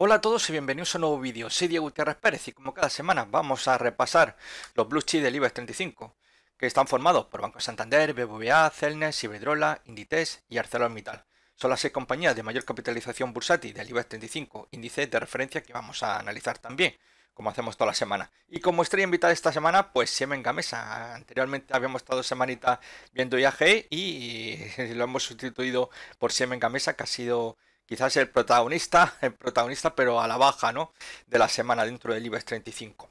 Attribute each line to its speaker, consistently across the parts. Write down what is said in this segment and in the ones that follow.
Speaker 1: Hola a todos y bienvenidos a un nuevo vídeo, soy Diego Gutiérrez Pérez y como cada semana vamos a repasar los blue chips del IBEX 35 que están formados por Banco Santander, BBVA, Celnes, Iberdrola, Inditex y ArcelorMittal. Son las seis compañías de mayor capitalización bursátil del IBEX 35, índice de referencia que vamos a analizar también como hacemos toda la semana. Y como estrella invitada esta semana, pues Siemen Gamesa. Anteriormente habíamos estado semanita viendo IAG e y lo hemos sustituido por Siemen Gamesa, que ha sido quizás el protagonista, el protagonista, pero a la baja, De la semana dentro del IBEX 35.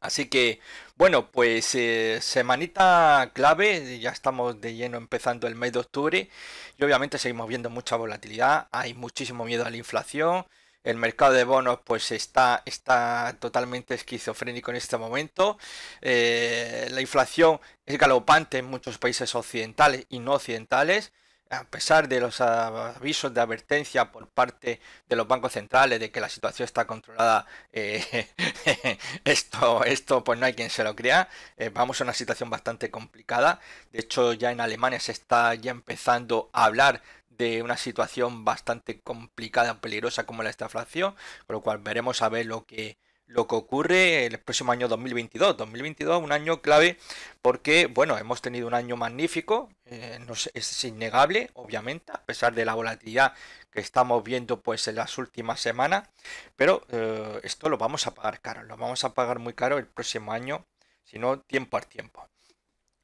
Speaker 1: Así que, bueno, pues eh, semanita clave, ya estamos de lleno empezando el mes de octubre y obviamente seguimos viendo mucha volatilidad, hay muchísimo miedo a la inflación, el mercado de bonos pues está, está totalmente esquizofrénico en este momento, eh, la inflación es galopante en muchos países occidentales y no occidentales, a pesar de los avisos de advertencia por parte de los bancos centrales de que la situación está controlada, eh, esto, esto pues no hay quien se lo crea. Eh, vamos a una situación bastante complicada. De hecho, ya en Alemania se está ya empezando a hablar de una situación bastante complicada, peligrosa como la estaflación, con lo cual veremos a ver lo que lo que ocurre el próximo año 2022. 2022 un año clave porque, bueno, hemos tenido un año magnífico, eh, es innegable, obviamente, a pesar de la volatilidad que estamos viendo pues en las últimas semanas, pero eh, esto lo vamos a pagar caro, lo vamos a pagar muy caro el próximo año, si no tiempo al tiempo.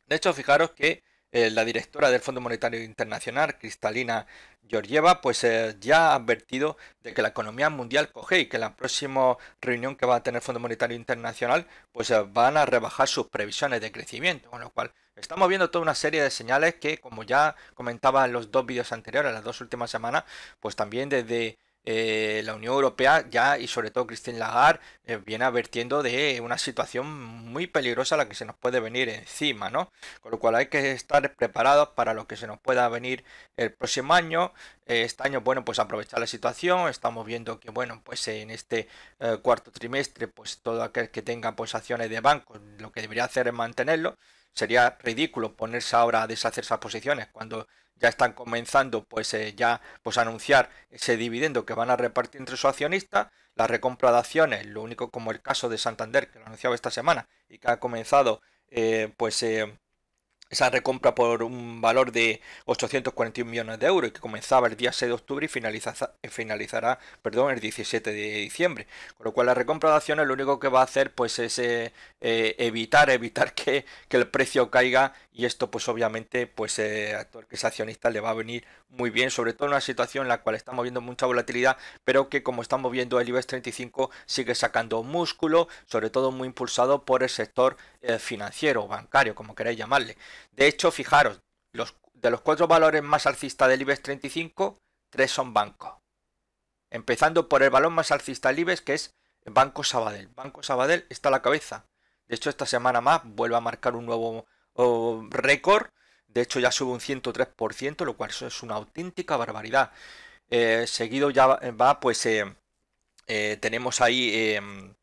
Speaker 1: De hecho, fijaros que eh, la directora del Fondo Monetario Internacional, Cristalina Georgieva, pues eh, ya ha advertido de que la economía mundial coge y que la próxima reunión que va a tener el Fondo Monetario Internacional, pues eh, van a rebajar sus previsiones de crecimiento, con lo cual estamos viendo toda una serie de señales que, como ya comentaba en los dos vídeos anteriores, en las dos últimas semanas, pues también desde eh, la Unión Europea ya y sobre todo Christine Lagarde eh, viene advirtiendo de una situación muy peligrosa la que se nos puede venir encima, ¿no? Con lo cual hay que estar preparados para lo que se nos pueda venir el próximo año. Eh, este año, bueno, pues aprovechar la situación. Estamos viendo que, bueno, pues en este cuarto trimestre, pues todo aquel que tenga posiciones pues, de banco, lo que debería hacer es mantenerlo sería ridículo ponerse ahora a deshacer esas posiciones cuando ya están comenzando pues eh, ya pues anunciar ese dividendo que van a repartir entre sus accionistas, la recompra de acciones, lo único como el caso de Santander que lo anunciaba esta semana y que ha comenzado eh, pues eh, esa recompra por un valor de 841 millones de euros que comenzaba el día 6 de octubre y finalizará perdón, el 17 de diciembre. Con lo cual la recompra de acciones lo único que va a hacer pues, es eh, eh, evitar, evitar que, el precio caiga y esto pues obviamente pues, eh, a todo que es accionista le va a venir muy bien, sobre todo en una situación en la cual estamos viendo mucha volatilidad, pero que como estamos viendo el IBEX 35 sigue sacando músculo, sobre todo muy impulsado por el sector financiero, bancario, como queráis llamarle. De hecho, fijaros, los, de los cuatro valores más alcistas del IBEX 35, tres son bancos. Empezando por el balón más alcista del IBEX, que es Banco Sabadell. Banco Sabadell está a la cabeza. De hecho, esta semana más vuelve a marcar un nuevo récord. De hecho, ya sube un 103%, lo cual es una auténtica barbaridad. Eh, seguido ya va, pues eh, eh, tenemos ahí em,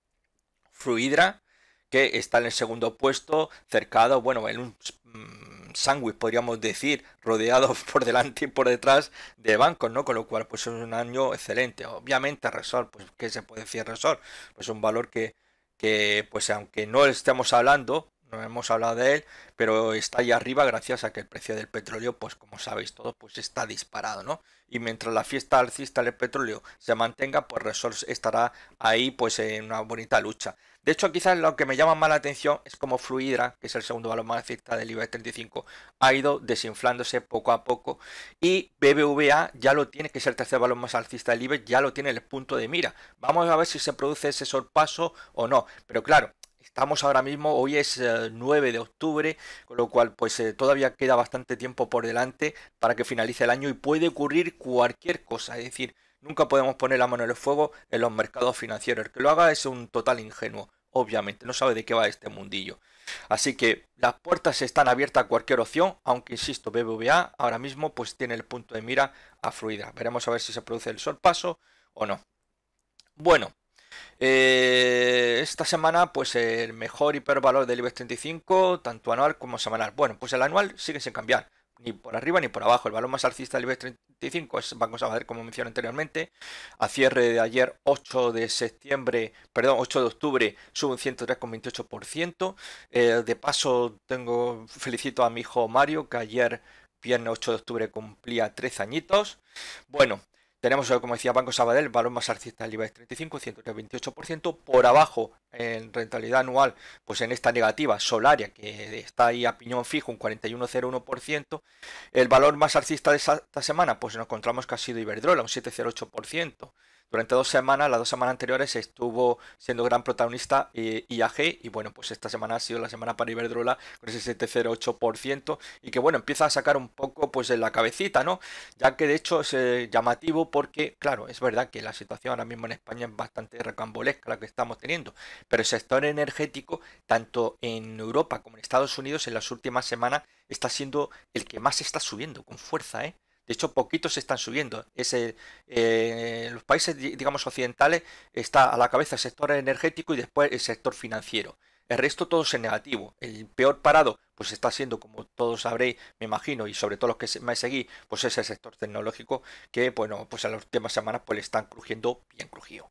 Speaker 1: Fruidra, que está en el segundo puesto, cercado, bueno, en un Mm, sándwich, podríamos decir, rodeado por delante y por detrás de bancos, ¿no? Con lo cual, pues es un año excelente. Obviamente, Resort, pues, ¿qué se puede decir Resort? Pues un valor que, que pues aunque no estemos hablando no hemos hablado de él, pero está ahí arriba gracias a que el precio del petróleo, pues como sabéis todos, pues está disparado, ¿no? Y mientras la fiesta alcista del petróleo se mantenga, pues Resource estará ahí pues en una bonita lucha. De hecho, quizás lo que me llama más la atención es como Fluidra, que es el segundo valor más alcista del IBEX 35, ha ido desinflándose poco a poco y BBVA ya lo tiene, que es el tercer valor más alcista del IBEX, ya lo tiene en el punto de mira. Vamos a ver si se produce ese sorpaso o no, pero claro, Estamos ahora mismo, hoy es 9 eh, de octubre, con lo cual pues eh, todavía queda bastante tiempo por delante para que finalice el año y puede ocurrir cualquier cosa, es decir, nunca podemos poner la mano en el fuego en los mercados financieros. El que lo haga es un total ingenuo, obviamente, no sabe de qué va este mundillo. Así que las puertas están abiertas a cualquier opción, aunque insisto, BBVA ahora mismo pues tiene el punto de mira a fluida. Veremos a ver si se produce el paso o no. Bueno, eh, esta semana, pues el mejor hipervalor del IBEX 35, tanto anual como semanal. Bueno, pues el anual sigue sin cambiar, ni por arriba ni por abajo. El valor más alcista del IBEX 35 es Banco ver como mencioné anteriormente. A cierre de ayer, 8 de septiembre, perdón, 8 de octubre, sube un 103,28%. Eh, de paso, tengo felicito a mi hijo Mario, que ayer viernes 8 de octubre cumplía 13 añitos. Bueno, tenemos, eh, como decía Banco Sabadell, el valor más alcista del IBEX 35, 128%. Por abajo, en rentabilidad anual, pues en esta negativa, Solaria, que está ahí a piñón fijo, un 41,01%. El valor más alcista de esta semana, pues nos encontramos que ha sido Iberdrola, un 7,08%. Durante dos semanas, las dos semanas anteriores, estuvo siendo gran protagonista eh, IAG y bueno, pues esta semana ha sido la semana para Iberdrola con ese 7,08% y que bueno, empieza a sacar un poco pues de la cabecita, ¿no? Ya que de hecho es eh, llamativo porque, claro, es verdad que la situación ahora mismo en España es bastante recambolesca la que estamos teniendo, pero el sector energético, tanto en Europa como en Estados Unidos, en las últimas semanas está siendo el que más está subiendo con fuerza, ¿eh? De hecho, poquitos están subiendo. Ese, eh, los países, digamos, occidentales está a la cabeza el sector energético y después el sector financiero. El resto todo es negativo. El peor parado, pues está siendo, como todos sabréis, me imagino, y sobre todo los que me seguís, pues es el sector tecnológico, que bueno, pues en las últimas semanas pues le están crujiendo bien crujido.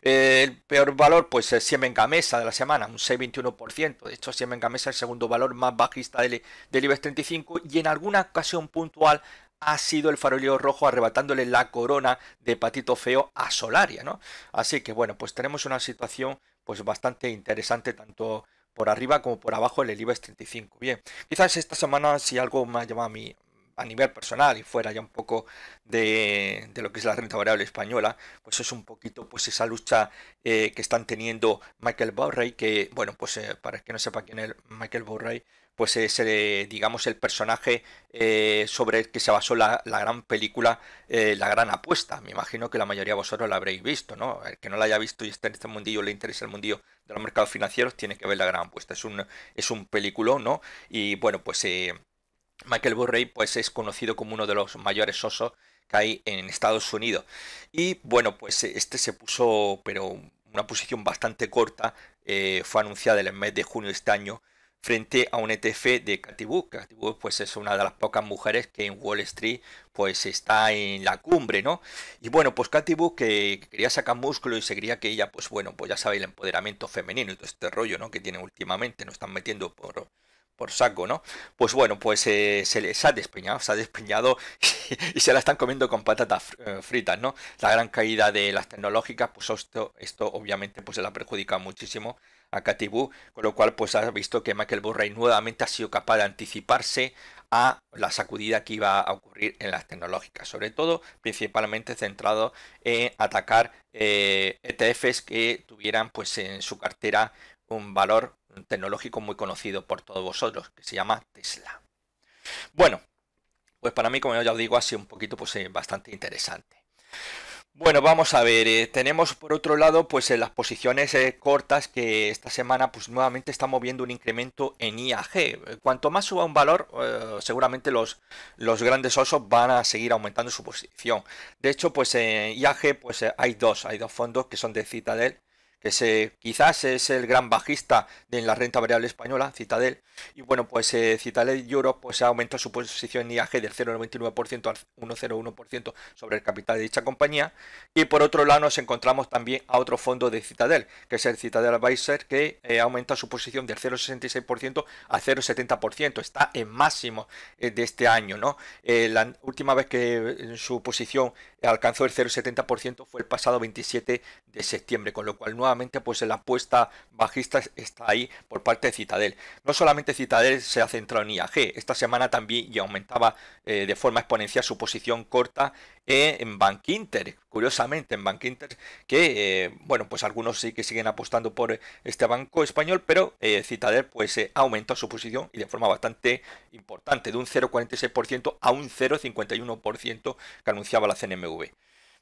Speaker 1: Eh, el peor valor, pues el Siemens Gamesa de la semana, un 6,21%. De hecho, Siemens Gamesa es el segundo valor más bajista del, del IBEX 35 y en alguna ocasión puntual ha sido el farolillo rojo arrebatándole la corona de patito feo a Solaria, ¿no? Así que bueno, pues tenemos una situación pues bastante interesante tanto por arriba como por abajo en el IBEX 35. Bien, quizás esta semana si algo me ha llamado a mí a nivel personal y fuera ya un poco de, lo que es la renta variable española, pues es un poquito pues esa lucha eh, que están teniendo Michael Burry, que bueno, pues eh, para que no sepa quién es Michael Burry, pues es eh, digamos el personaje eh, sobre el que se basó la, gran película, eh, la gran apuesta. Me imagino que la mayoría de vosotros la habréis visto, ¿no? El que no la haya visto y esté en este mundillo le interesa el mundillo de los mercados financieros tiene que ver la gran apuesta. Es un es un película, ¿no? Y bueno, pues Michael Burray pues es conocido como uno de los mayores osos que hay en Estados Unidos. Y bueno, pues este se puso, pero una posición bastante corta, fue anunciada en el mes de junio de este año frente a un ETF de Catibú. pues es una de las pocas mujeres que en Wall Street pues está en la cumbre, ¿no? Y bueno, pues Catibú que quería sacar músculo y seguiría que ella pues bueno, pues ya sabéis el empoderamiento femenino y todo este rollo, ¿no? Que tiene últimamente, nos están metiendo por por saco, ¿no? Pues bueno, pues eh, se les ha despeñado, se ha despeñado y, se la están comiendo con patatas eh, fritas, ¿no? La gran caída de las tecnológicas, pues esto, obviamente pues se la perjudica muchísimo a con lo cual pues ha visto que Michael Burray nuevamente ha sido capaz de anticiparse a la sacudida que iba a ocurrir en las tecnológicas, sobre todo principalmente centrado en atacar ETFs eh, e que tuvieran pues en su cartera un valor tecnológico muy conocido por todos vosotros, que se llama Tesla. Bueno, pues para mí, como ya os digo, ha sido un poquito pues, eh, bastante interesante. Bueno, vamos a ver, eh, tenemos por otro lado pues en eh, las posiciones eh, cortas que esta semana pues nuevamente estamos viendo un incremento en IAG. Cuanto más suba un valor, seguramente los, los grandes osos van a seguir aumentando su posición. De hecho, pues en IAG pues hay dos, hay dos fondos que son de Citadel que se, quizás es el gran bajista en la renta variable española, Citadel. Y bueno, pues eh, Citadel Europe pues, ha aumentado su posición IAG del 0,99% al 1,01% sobre el capital de dicha compañía. Y por otro lado nos encontramos también a otro fondo de Citadel, que es el Citadel Advisor, que eh, ha aumentado su posición del 0,66% al 0,70%. Está en máximo eh, de este año, ¿no? la última vez que su posición alcanzó el 0,70% fue el pasado 27 de septiembre, con lo cual no pues la apuesta bajista está ahí por parte de Citadel. No solamente Citadel se ha centrado en IAG, esta semana también y aumentaba eh, de forma exponencial su posición corta eh, en Bank Inter, curiosamente en Bank Inter, que eh, bueno, pues algunos sí que siguen apostando por este banco español, pero Citadel pues se aumentó su posición y de forma bastante importante, de un 0,46% a un 0,51% que anunciaba la CNMV.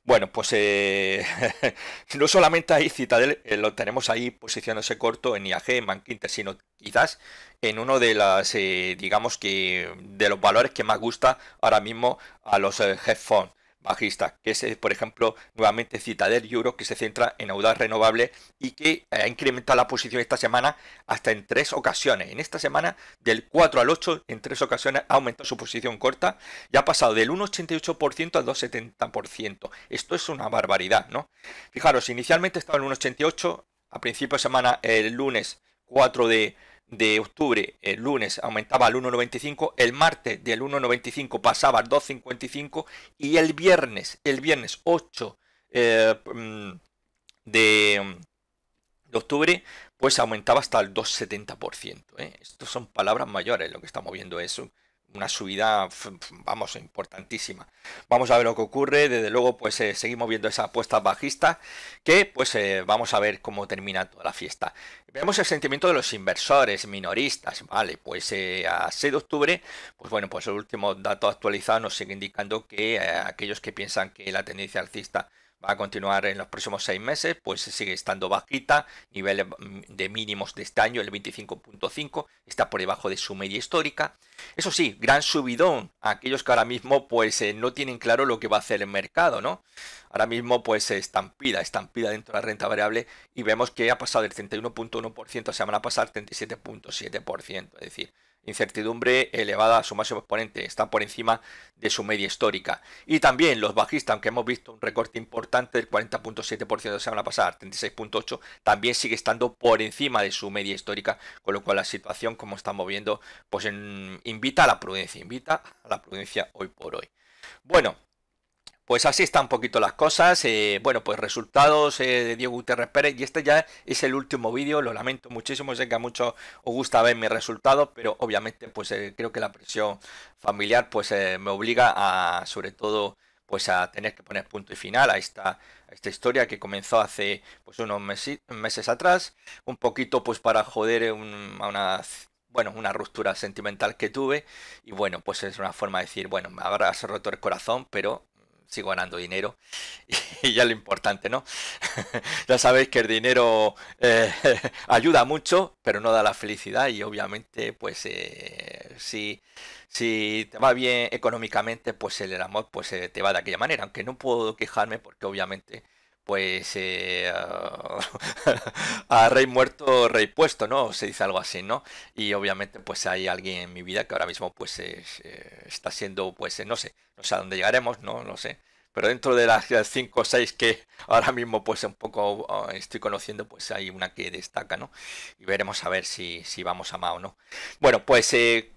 Speaker 1: Bueno, pues eh, no solamente ahí Citadel, eh, lo tenemos ahí posicionándose corto en IAG, en Inter, sino quizás en uno de las, eh, digamos que, de los valores que más gusta ahora mismo a los headphones bajista que es, eh, por ejemplo, nuevamente Citadel Euro, que se centra en audaz renovable y que eh, ha incrementado la posición esta semana hasta en tres ocasiones. En esta semana, del 4 al 8, en tres ocasiones ha aumentado su posición corta y ha pasado del 1,88% al 2,70%. Esto es una barbaridad, ¿no? Fijaros, inicialmente estaba en 1,88, a principio de semana, el lunes 4 de de octubre, el lunes, aumentaba al 1,95, el martes del 1,95 pasaba al 2,55 y el viernes, el viernes 8 eh, mm, mm, de, octubre, pues aumentaba hasta el 2,70%. ¿eh? Estas son palabras mayores, lo que estamos viendo eso una subida, vamos, importantísima. Vamos a ver lo que ocurre, desde luego pues eh, seguimos viendo esa apuesta bajista que pues eh, vamos a ver cómo termina toda la fiesta. Vemos el sentimiento de los inversores minoristas, vale, pues eh, a 6 de octubre, pues bueno, pues el último dato actualizado nos sigue indicando que aquellos que piensan que la tendencia alcista va a continuar en los próximos seis meses, pues sigue estando bajita, nivel de mínimos de este año, el 25.5, está por debajo de su media histórica. Eso sí, gran subidón a aquellos que ahora mismo pues eh, no tienen claro lo que va a hacer el mercado, ¿no? Ahora mismo pues estampida, estampida dentro de la renta variable y vemos que ha pasado del 31.1% semana pasada al 37.7%, es decir, incertidumbre elevada a su máximo exponente, está por encima de su media histórica. Y también los bajistas, aunque hemos visto un recorte importante del 40.7% de semana pasada, 36.8, también sigue estando por encima de su media histórica, con lo cual la situación, como estamos viendo, pues invita a la prudencia, invita a la prudencia hoy por hoy. Bueno, pues así están un poquito las cosas. Eh, bueno, pues resultados eh, de Diego Guterres Pérez. Y este ya es el último vídeo. Lo lamento muchísimo. Sé que a muchos os gusta ver mis resultados. Pero obviamente, pues eh, creo que la presión familiar pues me obliga a, sobre todo, pues a tener que poner punto y final a esta, esta historia que comenzó hace pues unos meses, atrás. Un poquito pues para joder a una bueno, una ruptura sentimental que tuve y bueno, pues es una forma de decir, bueno, me habrás roto el corazón, pero sigo ganando dinero y, ya lo importante, ¿no? ya sabéis que el dinero eh, ayuda mucho, pero no da la felicidad y obviamente, pues eh, si, si, te va bien económicamente, pues el amor pues eh, te va de aquella manera, aunque no puedo quejarme porque obviamente pues eh, a rey muerto, rey puesto, ¿no? Se dice algo así, ¿no? Y obviamente pues hay alguien en mi vida que ahora mismo pues eh, está siendo, pues eh, no sé, no sé a dónde llegaremos, ¿no? No sé. Pero dentro de las 5 o 6 que ahora mismo pues un poco ah, estoy conociendo, pues hay una que destaca, ¿no? Y veremos a ver si, si vamos a más o no. Bueno, pues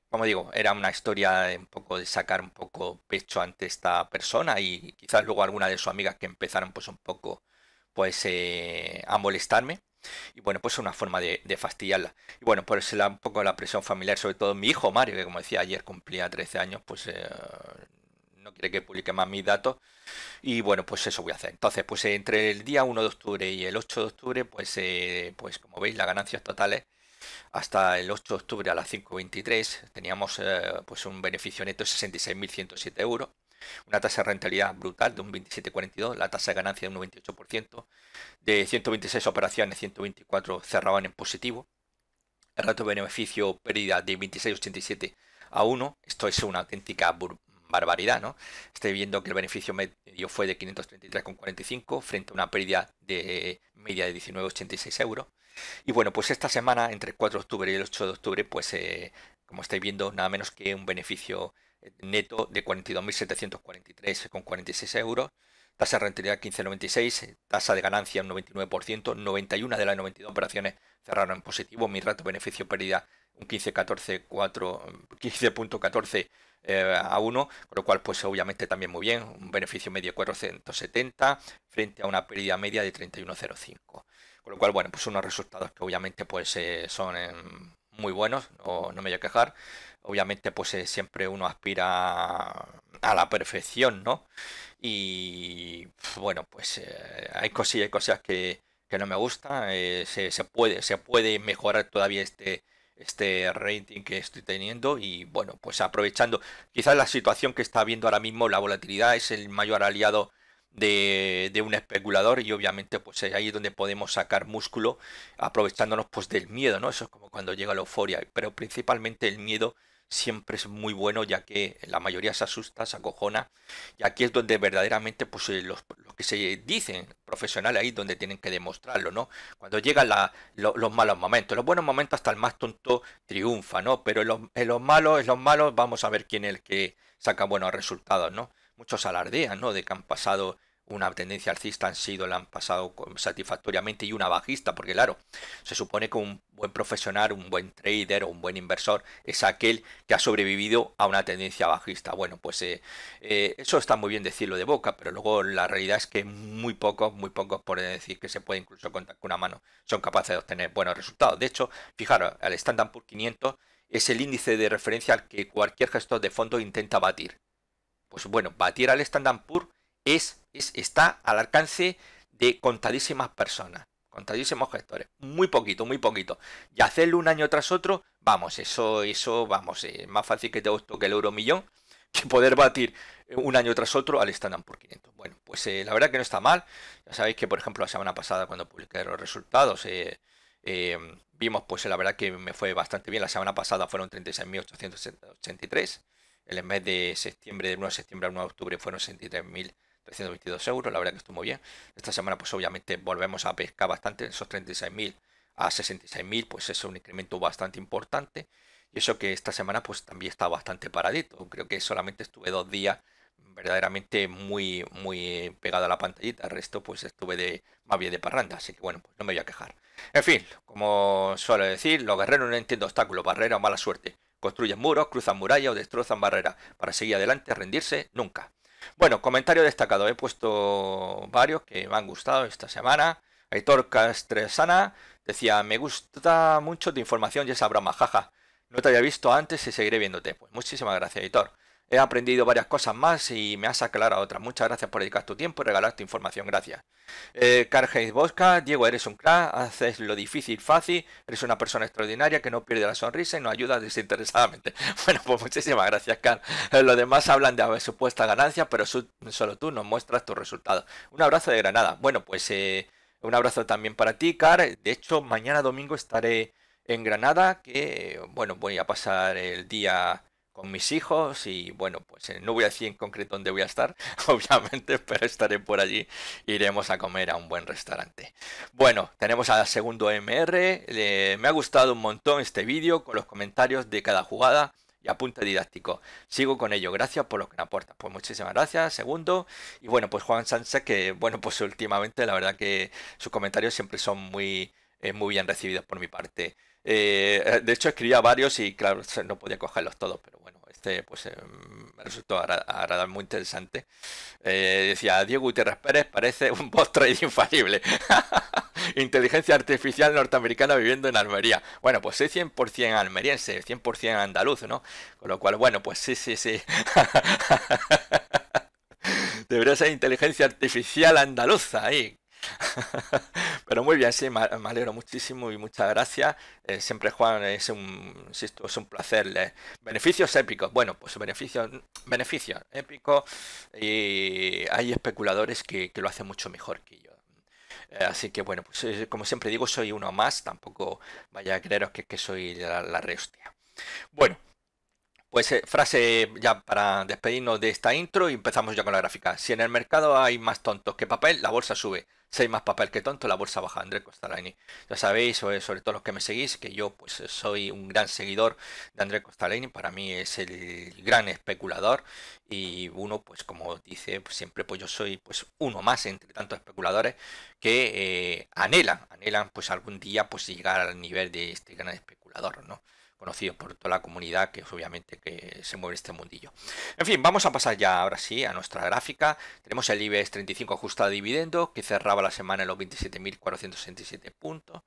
Speaker 1: como digo, era una historia de un poco de sacar un poco pecho ante esta persona y quizás luego alguna de sus amigas que empezaron pues un poco pues eh, a molestarme. Y bueno, pues es una forma de, fastidiarla. Y bueno, pues la, un poco la presión familiar, sobre todo mi hijo Mario, que como decía ayer cumplía 13 años, pues eh, no quiere que publique más mis datos. Y bueno, pues eso voy a hacer. Entonces, pues entre el día 1 de octubre y el 8 de octubre, pues, eh, pues como veis, las ganancias totales hasta el 8 de octubre a las 5.23 teníamos eh, pues un beneficio neto de 66.107 euros, una tasa de rentabilidad brutal de un 27,42, la tasa de ganancia de un 28% de 126 operaciones, 124 cerraban en positivo, el rato de beneficio pérdida de 26,87 a 1, esto es una auténtica barbaridad, ¿no? Estoy viendo que el beneficio medio fue de 533,45 frente a una pérdida de media de 19,86 euros. Y bueno, pues esta semana, entre el 4 de octubre y el 8 de octubre, pues eh, como estáis viendo, nada menos que un beneficio eh, neto de 42.743,46 euros, tasa de rentabilidad 15,96, eh, tasa de ganancia un 99%, 91 de las 92 operaciones cerraron en positivo, mi rato beneficio pérdida un 15,14 a 1, con lo cual pues obviamente también muy bien, un beneficio medio 470 frente a una pérdida media de 31,05. Con lo cual, bueno, pues unos resultados que obviamente pues eh, son eh, muy buenos, no, no, me voy a quejar. Obviamente pues eh, siempre uno aspira a la perfección, ¿no? Y bueno, pues hay cosillas, hay cosas que, no me gustan. Se, se, puede, se puede mejorar todavía este este rating que estoy teniendo y bueno pues aprovechando quizás la situación que está viendo ahora mismo la volatilidad es el mayor aliado de, un especulador y obviamente pues ahí es donde podemos sacar músculo aprovechándonos pues del miedo, ¿no? Eso es como cuando llega la euforia, pero principalmente el miedo siempre es muy bueno ya que la mayoría se asusta, se acojona y aquí es donde verdaderamente pues eh, los, que se dicen profesionales ahí donde tienen que demostrarlo, ¿no? Cuando llegan los malos momentos, los buenos momentos hasta el más tonto triunfa, ¿no? Pero los, en los malos, en los malos vamos a ver quién es el que saca buenos resultados, ¿no? muchos alardean, ¿no? De que han pasado una tendencia alcista, han sido, la han pasado satisfactoriamente y una bajista, porque claro, se supone que un buen profesional, un buen trader o un buen inversor es aquel que ha sobrevivido a una tendencia bajista. Bueno, pues eh, eh, eso está muy bien decirlo de boca, pero luego la realidad es que muy pocos, muy pocos, por decir que se puede incluso contar con una mano, son capaces de obtener buenos resultados. De hecho, fijaros, el Standard por 500 es el índice de referencia al que cualquier gestor de fondo intenta batir. Pues bueno, batir al Standard Pur es, está al alcance de contadísimas personas, contadísimos gestores. Muy poquito, muy poquito. Y hacerlo un año tras otro, vamos, eso, eso, vamos, es más fácil que te que el euro millón que poder batir un año tras otro al Standard por 500. Bueno, pues eh, la verdad que no está mal. Ya sabéis que, por ejemplo, la semana pasada cuando publiqué los resultados, eh, eh, vimos, pues la verdad que me fue bastante bien. La semana pasada fueron 36.883. En el mes de septiembre, del 1 de septiembre al 1 de octubre, fueron 63.322 euros. La verdad que estuvo bien. Esta semana, pues obviamente volvemos a pescar bastante, esos 36.000 a 66.000, pues es un incremento bastante importante. Y eso que esta semana, pues también está bastante paradito. Creo que solamente estuve dos días verdaderamente muy, muy pegado a la pantallita. El resto, pues estuve de más bien de parranda, así que bueno, pues no me voy a quejar. En fin, como suelo decir, los guerreros no entienden obstáculos, Barrera mala suerte. Construyen muros, cruzan murallas o destrozan barreras. Para seguir adelante, rendirse nunca. Bueno, comentario destacado. He puesto varios que me han gustado esta semana. Aitor Castresana decía, me gusta mucho tu información y esa broma, jaja. No te había visto antes y seguiré viéndote. Pues muchísimas gracias, Editor. He aprendido varias cosas más y me has aclarado otras. Muchas gracias por dedicar tu tiempo y regalar tu información. Gracias. Eh, Cargeis Bosca, Diego, eres un crack, haces lo difícil fácil, eres una persona extraordinaria que no pierde la sonrisa y nos ayuda desinteresadamente. Bueno, pues muchísimas gracias, Car. Eh, los demás hablan de haber supuesta ganancia, pero solo tú nos muestras tus resultados. Un abrazo de Granada. Bueno, pues eh, un abrazo también para ti, Car. De hecho, mañana domingo estaré en Granada, que, bueno, voy a pasar el día con mis hijos y bueno, pues eh, no voy a decir en concreto dónde voy a estar, obviamente, pero estaré por allí. Iremos a comer a un buen restaurante. Bueno, tenemos a segundo MR. me ha gustado un montón este vídeo con los comentarios de cada jugada y apunte didáctico. Sigo con ello, gracias por lo que me aporta. Pues muchísimas gracias, segundo. Y bueno, pues Juan Sánchez, que bueno, pues últimamente la verdad que sus comentarios siempre son muy, eh, muy bien recibidos por mi parte. Eh, de hecho, escribía varios y claro, no podía cogerlos todos, pero bueno, este pues eh, me resultó agradable, muy interesante. Eh, decía, Diego Gutiérrez Pérez parece un post trade infalible. Inteligencia artificial norteamericana viviendo en Almería. Bueno, pues soy 100% almeriense, 100% andaluz, ¿no? Con lo cual, bueno, pues sí, sí, sí. Debería ser inteligencia artificial andaluza ahí, Pero muy bien, sí, me alegro muchísimo y muchas gracias. Eh, siempre, Juan, es un, es un placer. Beneficios épicos. Bueno, pues beneficios, épicos y hay especuladores que, lo hacen mucho mejor que yo. Eh, así que bueno, pues eh, como siempre digo, soy uno más, tampoco vaya a creeros que, soy la, la hostia. Bueno, pues frase ya para despedirnos de esta intro y empezamos ya con la gráfica. Si en el mercado hay más tontos que papel, la bolsa sube seis más papel que tonto, la bolsa baja André Costalaini. Ya sabéis, sobre todo los que me seguís, que yo pues soy un gran seguidor de André Costalaini, para mí es el gran especulador y uno pues como dice pues, siempre pues yo soy pues uno más entre tantos especuladores que eh, anhelan, anhelan pues algún día pues llegar al nivel de este gran especulador, ¿no? Conocido por toda la comunidad que obviamente que se mueve este mundillo. En fin, vamos a pasar ya ahora sí a nuestra gráfica. Tenemos el IBEX 35 ajustado a dividendo que cerraba la semana en los 27.467 puntos.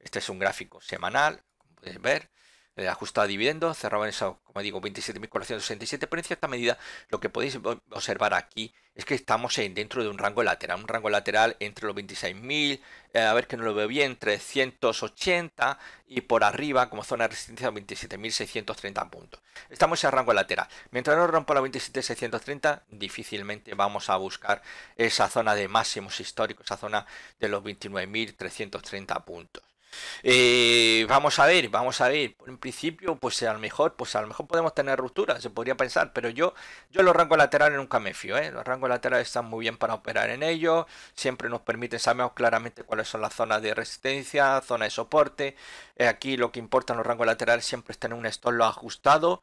Speaker 1: Este es un gráfico semanal, como podéis ver. Eh, ajustado a dividendos, en eso, como digo, 27.467, pero en cierta medida lo que podéis observar aquí es que estamos dentro de un rango lateral, un rango lateral entre los 26.000, eh, a ver que no lo veo bien, 380 y por arriba como zona de resistencia 27.630 puntos. Estamos en ese rango lateral. Mientras no rompa la 27.630, difícilmente vamos a buscar esa zona de máximos históricos, esa zona de los 29.330 puntos. Eh, vamos a ver, vamos a ver. En principio, pues a lo mejor, pues a lo mejor podemos tener rupturas, se podría pensar, pero yo, yo los rangos laterales nunca me fío, ¿eh? Los rangos laterales están muy bien para operar en ellos, siempre nos permiten saber claramente cuáles son las zonas de resistencia, zona de soporte. Eh, aquí lo que importa en los rangos laterales siempre es tener un estollo ajustado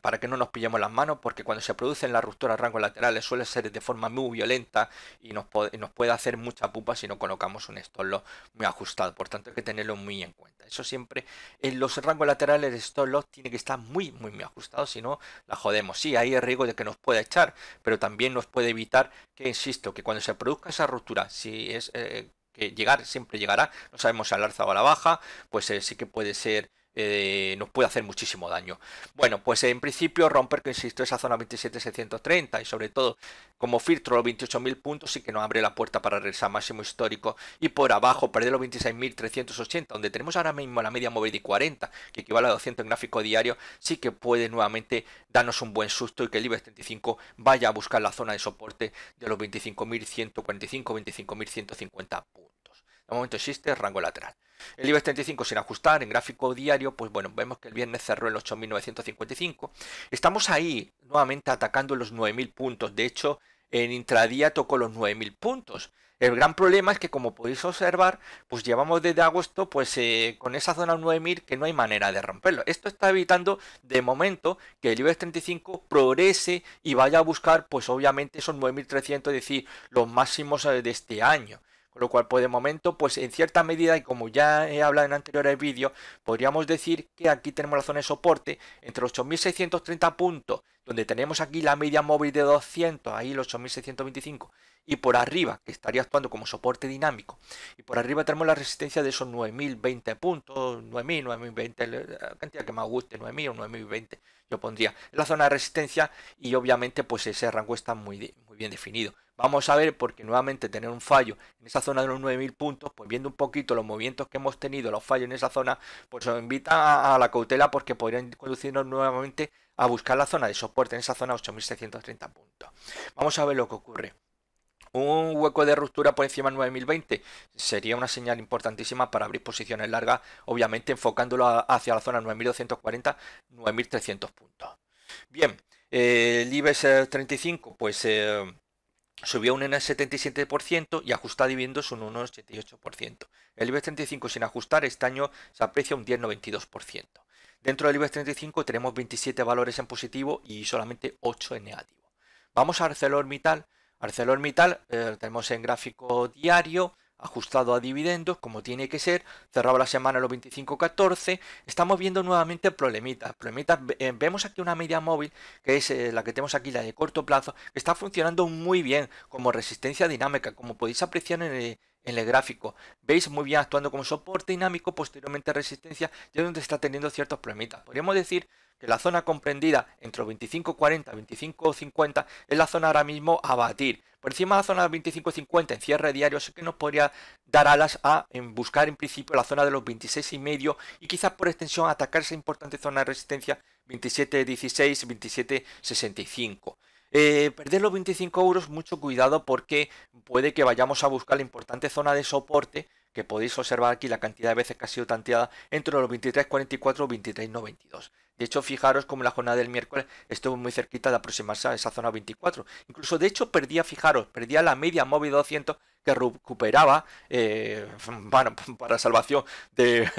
Speaker 1: para que no nos pillemos las manos, porque cuando se producen las rupturas rangos laterales suele ser de forma muy violenta y nos, nos puede hacer mucha pupa si no colocamos un estollo muy ajustado. Por tanto, que tenerlo muy en cuenta. Eso siempre, en los rangos laterales esto stop tiene que estar muy, muy, muy ajustado, si no, la jodemos. Sí, hay riesgo de que nos pueda echar, pero también nos puede evitar que, insisto, que cuando se produzca esa ruptura, si es eh, que llegar, siempre llegará, no sabemos si al alza o a la baja, pues eh, sí que puede ser eh, nos puede hacer muchísimo daño. Bueno, pues en principio Romper que insisto esa zona 27630 y sobre todo como filtro los 28.000 puntos sí que nos abre la puerta para regresar máximo histórico y por abajo perder los 26.380 donde tenemos ahora mismo la media móvil de 40 que equivale a 200 en gráfico diario sí que puede nuevamente darnos un buen susto y que el IBEX 35 vaya a buscar la zona de soporte de los 25.145 25.150 puntos. De momento existe rango lateral. El IBEX 35 sin ajustar, en gráfico diario, pues bueno, vemos que el viernes cerró en 8.955. Estamos ahí nuevamente atacando los 9.000 puntos. De hecho, en intradía tocó los 9.000 puntos. El gran problema es que, como podéis observar, pues llevamos desde agosto pues eh, con esa zona 9000 que no hay manera de romperlo. Esto está evitando de momento que el IBEX 35 progrese y vaya a buscar pues obviamente esos 9300, es decir, los máximos eh, de este año. Con lo cual, pues de momento, pues en cierta medida, y como ya he hablado en anteriores vídeos, podríamos decir que aquí tenemos la zona de soporte entre los 8.630 puntos, donde tenemos aquí la media móvil de 200, ahí los 8.625, y por arriba, que estaría actuando como soporte dinámico, y por arriba tenemos la resistencia de esos 9.020 puntos, 9.000, 9.020, la cantidad que más guste, 9.000 o 9.020, yo pondría la zona de resistencia y obviamente pues ese rango está muy, muy bien definido. Vamos a ver, porque nuevamente tener un fallo en esa zona de los 9.000 puntos, pues viendo un poquito los movimientos que hemos tenido, los fallos en esa zona, pues nos invita a, la cautela porque podrían conducirnos nuevamente a buscar la zona de soporte en esa zona 8.630 puntos. Vamos a ver lo que ocurre. Un hueco de ruptura por encima de 9020 sería una señal importantísima para abrir posiciones largas, obviamente enfocándolo hacia la zona 9240, 9300 puntos. Bien, eh, el IBEX 35, pues eh, subió un 77% y ajusta dividendos un 1,88%. El IBEX 35 sin ajustar este año se aprecia un 10,92%. Dentro del IBEX 35 tenemos 27 valores en positivo y solamente 8 en negativo. Vamos a ArcelorMittal. ArcelorMittal eh, lo tenemos en gráfico diario ajustado a dividendos, como tiene que ser, cerrado la semana los los 14 estamos viendo nuevamente problemitas, problemitas, eh, vemos aquí una media móvil, que es eh, la que tenemos aquí, la de corto plazo, que está funcionando muy bien como resistencia dinámica, como podéis apreciar en el en el gráfico. Veis muy bien actuando como soporte dinámico, posteriormente resistencia, ya donde está teniendo ciertos problemitas. Podríamos decir que la zona comprendida entre 25.40 y 25.50 es la zona ahora mismo a batir. Por encima de la zona 25.50 en cierre diario sé que nos podría dar alas a en buscar en principio la zona de los 26.5 y quizás por extensión atacar esa importante zona de resistencia 27.16, 27.65 perder los 25 euros, mucho cuidado porque puede que vayamos a buscar la importante zona de soporte que podéis observar aquí la cantidad de veces que ha sido tanteada entre los 23.44 y 23.92. De hecho, fijaros como la jornada del miércoles estuvo muy cerquita de aproximarse a esa zona 24. Incluso, de hecho, perdía, fijaros, perdía la media móvil 200 que recuperaba eh, para, salvación de,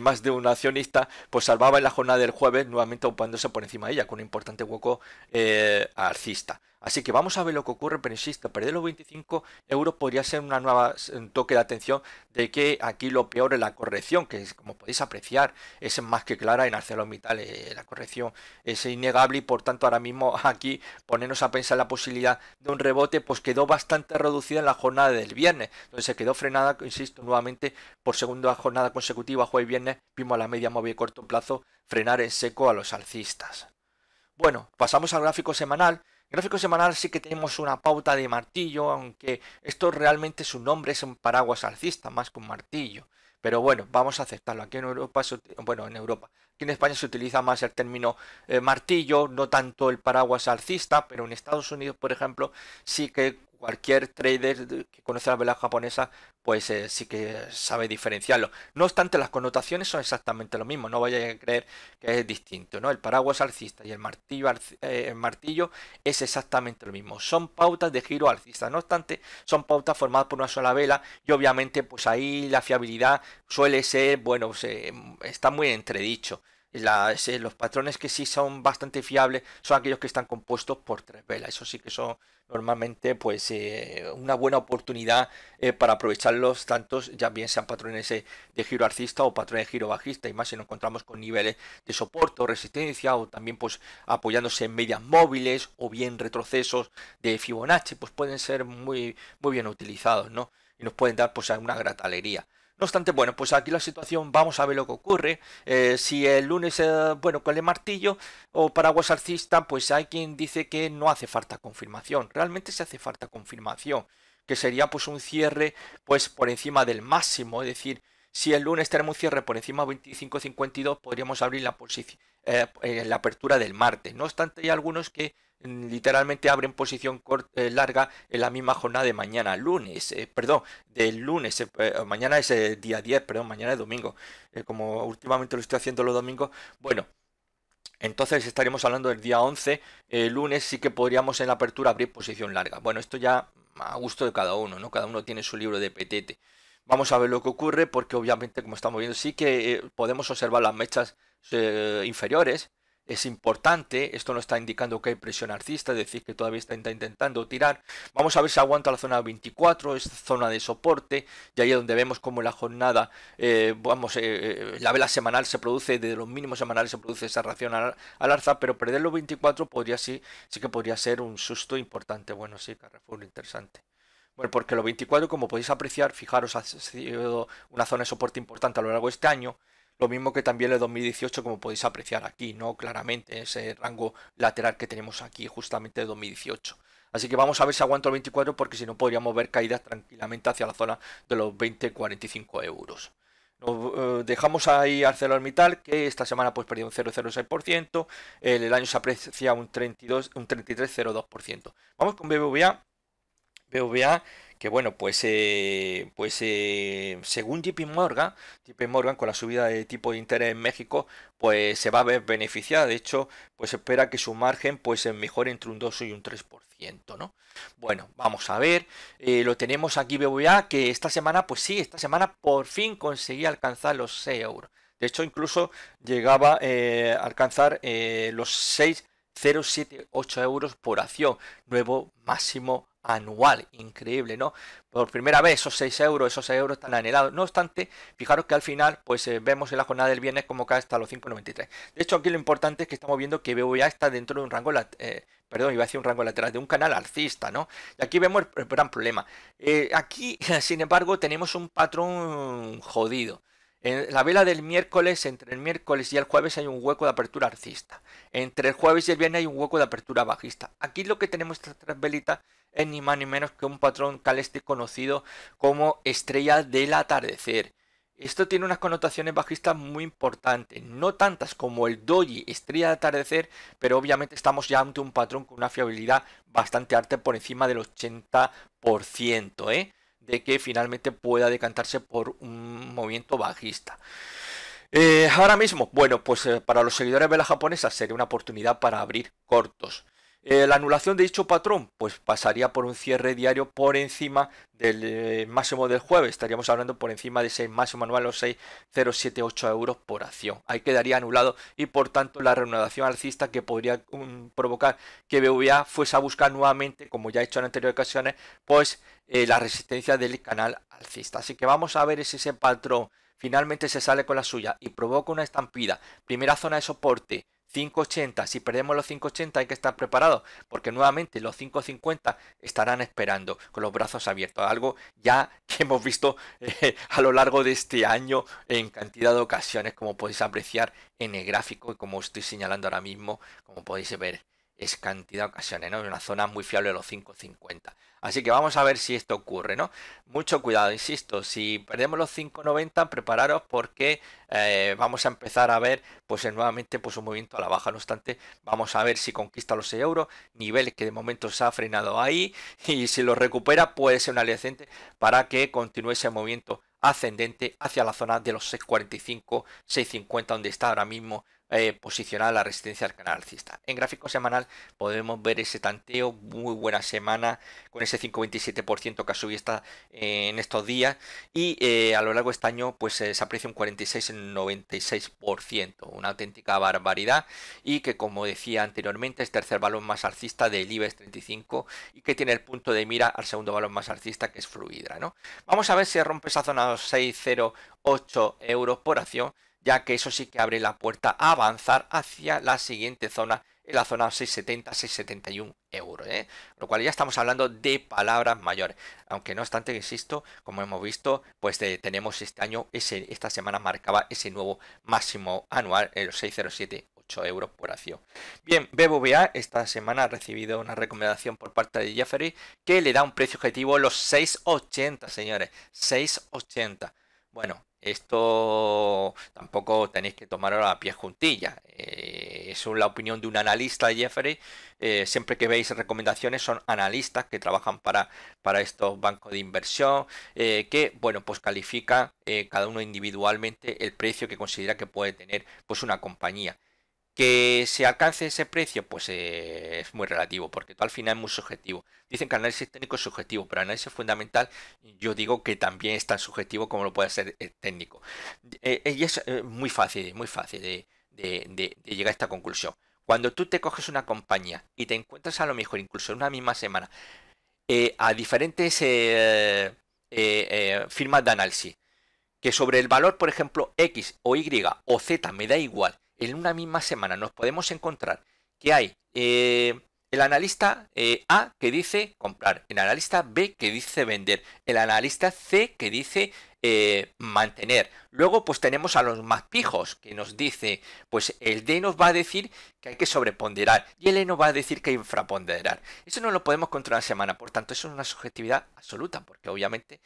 Speaker 1: más de un accionista, pues salvaba en la jornada del jueves nuevamente ocupándose por encima de ella con un importante hueco eh, alcista. Así que vamos a ver lo que ocurre, pero insisto, perder los 25 euros podría ser una nueva, toque de atención de que aquí lo peor es la corrección, que como podéis apreciar es más que clara en ArcelorMittal, eh, la corrección es innegable y por tanto ahora mismo aquí ponernos a pensar la posibilidad de un rebote, pues quedó bastante reducida en la jornada del viernes, entonces se quedó frenada, insisto, nuevamente por segunda jornada consecutiva, jueves y viernes, vimos a la media móvil corto plazo frenar en seco a los alcistas. Bueno, pasamos al gráfico semanal. gráfico semanal sí que tenemos una pauta de martillo, aunque esto realmente su nombre es un paraguas alcista más que un martillo. Pero bueno, vamos a aceptarlo. Aquí en Europa, bueno, en Europa, aquí en España se utiliza más el término eh, martillo, no tanto el paraguas alcista, pero en Estados Unidos, por ejemplo, sí que cualquier trader que conoce las velas japonesas, pues eh, sí que sabe diferenciarlo. No obstante, las connotaciones son exactamente lo mismo, no vayáis a creer que es distinto, ¿no? El paraguas alcista y eh, el martillo, es exactamente lo mismo. Son pautas de giro alcista, no obstante, son pautas formadas por una sola vela y obviamente pues ahí la fiabilidad suele ser, bueno, se, está muy entredicho los patrones que sí son bastante fiables son aquellos que están compuestos por tres velas. Eso sí que son normalmente pues eh, una buena oportunidad eh, para aprovecharlos tantos, ya bien sean patrones eh, de giro alcista o patrones de giro bajista, y más si nos encontramos con niveles de soporte o resistencia, o también pues apoyándose en medias móviles o bien retrocesos de Fibonacci, pues pueden ser muy, muy bien utilizados, ¿no? Y nos pueden dar pues una gratalería no obstante, bueno, pues aquí la situación, vamos a ver lo que ocurre. Eh, si el lunes, eh, bueno, con el martillo o paraguas arcista, pues hay quien dice que no hace falta confirmación. Realmente se hace falta confirmación, que sería pues un cierre pues por encima del máximo, es decir, si el lunes tenemos un cierre por encima de 25.52, podríamos abrir la, eh, la apertura del martes. No obstante, hay algunos que literalmente abren posición eh, larga en la misma jornada de mañana, lunes, eh, perdón, del lunes, eh, mañana es el día 10, perdón, mañana es domingo, como últimamente lo estoy haciendo los domingos, bueno. Entonces estaríamos hablando del día 11, lunes sí que podríamos en la apertura abrir posición larga. Bueno, esto ya a gusto de cada uno, ¿no? Cada uno tiene su libro de petete. Vamos a ver lo que ocurre porque obviamente como estamos viendo sí que podemos observar las mechas inferiores, es importante. Esto no está indicando que hay presión alcista, es decir, que todavía está intentando tirar. Vamos a ver si aguanta la zona 24, es zona de soporte, y ahí es donde vemos cómo la jornada, eh, vamos, eh, eh, la vela semanal se produce, de los mínimos semanales se produce esa reacción al, alza, pero perder los 24 podría sí, sí que podría ser un susto importante. Bueno, sí, Carrefour, interesante. Bueno, porque los 24, como podéis apreciar, fijaros, ha sido una zona de soporte importante a lo largo de este año. Lo mismo que también el 2018, como podéis apreciar aquí, ¿no? Claramente, ese rango lateral que tenemos aquí, justamente de 2018. Así que vamos a ver si aguanto el 24, porque si no podríamos ver caídas tranquilamente hacia la zona de los 20-45 euros. Nos eh, dejamos ahí ArcelorMittal, que esta semana pues perdió un 0,06%, el, año se aprecia un, 32, un 33,02%. Vamos con BBVA. BBVA que bueno, pues, eh, pues eh, según JP Morgan, JP Morgan con la subida de tipo de interés en México, pues se va a ver beneficiada. De hecho, pues espera que su margen pues eh, mejore entre un 2 y un 3%, ¿no? Bueno, vamos a ver. lo tenemos aquí BBVA que esta semana, pues sí, esta semana por fin conseguía alcanzar los 6 euros. De hecho, incluso llegaba a alcanzar los 6,078 euros por acción, nuevo máximo anual. Increíble, ¿no? Por primera vez esos 6 euros, esos 6 euros están anhelados. No obstante, fijaros que al final, pues eh, vemos en la jornada del viernes como cae hasta los 5,93. De hecho, aquí lo importante es que estamos viendo que ya está dentro de un rango, eh, perdón, iba a decir un rango lateral, de un canal alcista, ¿no? Y aquí vemos el, gran problema. Eh, aquí, sin embargo, tenemos un patrón jodido. En la vela del miércoles, entre el miércoles y el jueves hay un hueco de apertura alcista. Entre el jueves y el viernes hay un hueco de apertura bajista. Aquí lo que tenemos estas tres velitas es ni más ni menos que un patrón caleste conocido como estrella del atardecer. Esto tiene unas connotaciones bajistas muy importantes, no tantas como el doji estrella de atardecer, pero obviamente estamos ya ante un patrón con una fiabilidad bastante alta por encima del 80%, ¿eh? de que finalmente pueda decantarse por un movimiento bajista. Eh, ahora mismo, bueno, pues eh, para los seguidores de la japonesa sería una oportunidad para abrir cortos. Eh, la anulación de dicho patrón, pues pasaría por un cierre diario por encima del eh, máximo del jueves. Estaríamos hablando por encima de ese máximo anual, los 6,078 euros por acción. Ahí quedaría anulado y por tanto la reanudación alcista que podría mm, provocar que BVA fuese a buscar nuevamente, como ya he hecho en anteriores ocasiones, pues eh, la resistencia del canal alcista. Así que vamos a ver si ese patrón finalmente se sale con la suya y provoca una estampida. Primera zona de soporte 5.80, si perdemos los 5.80 hay que estar preparados, porque nuevamente los 5.50 estarán esperando con los brazos abiertos, algo ya que hemos visto eh, a lo largo de este año en cantidad de ocasiones, como podéis apreciar en el gráfico y como estoy señalando ahora mismo, como podéis ver es cantidad de ocasiones, ¿no? Una zona muy fiable de los 5.50. Así que vamos a ver si esto ocurre, ¿no? Mucho cuidado, insisto, si perdemos los 5.90, prepararos porque eh, vamos a empezar a ver, pues nuevamente, pues un movimiento a la baja. No obstante, vamos a ver si conquista los 6 euros, nivel que de momento se ha frenado ahí, y si lo recupera puede ser un aliciente para que continúe ese movimiento ascendente hacia la zona de los 6.45, 6.50, donde está ahora mismo eh, Posicionar la resistencia al canal alcista. En gráfico semanal podemos ver ese tanteo, muy buena semana, con ese 5,27% que ha subido eh, en estos días y eh, a lo largo de este año pues se aprecia un 46,96%, una auténtica barbaridad y que como decía anteriormente es tercer balón más alcista del IBEX 35 y que tiene el punto de mira al segundo balón más alcista que es Fluidra. Vamos a ver si rompe esa zona 6,08 euros por acción ya que eso sí que abre la puerta a avanzar hacia la siguiente zona, en la zona 670-671 euros. ¿eh? Lo cual ya estamos hablando de palabras mayores. Aunque no obstante, insisto, como hemos visto, pues tenemos este año, esta semana marcaba ese nuevo máximo anual, el 607 euros por acción. Bien, BBVA esta semana ha recibido una recomendación por parte de Jeffrey que le da un precio objetivo los 6,80, señores. 6,80. Bueno, esto tampoco tenéis que tomarlo a pie juntilla. Eh, es la opinión de un analista Jeffrey. Eh, siempre que veis recomendaciones son analistas que trabajan para, estos bancos de inversión eh, que, bueno, pues califica cada uno individualmente el precio que considera que puede tener pues una compañía. Que se alcance ese precio, pues eh, es muy relativo, porque al final es muy subjetivo. Dicen que el análisis técnico es subjetivo, pero el análisis fundamental yo digo que también es tan subjetivo como lo puede ser el eh, técnico. Eh, y es muy fácil, muy fácil de, llegar a esta conclusión. Cuando tú te coges una compañía y te encuentras a lo mejor incluso en una misma semana a diferentes firmas de análisis, que sobre el valor, por ejemplo, X o Y o Z, me da igual, en una misma semana nos podemos encontrar que hay eh, el analista eh, A que dice comprar, el analista B que dice vender, el analista C que dice eh, mantener. Luego, pues tenemos a los más pijos, que nos dice, pues el D nos va a decir que hay que sobreponderar y el E nos va a decir que hay que infraponderar. Eso no lo podemos controlar semana, por tanto, eso es una subjetividad absoluta, porque obviamente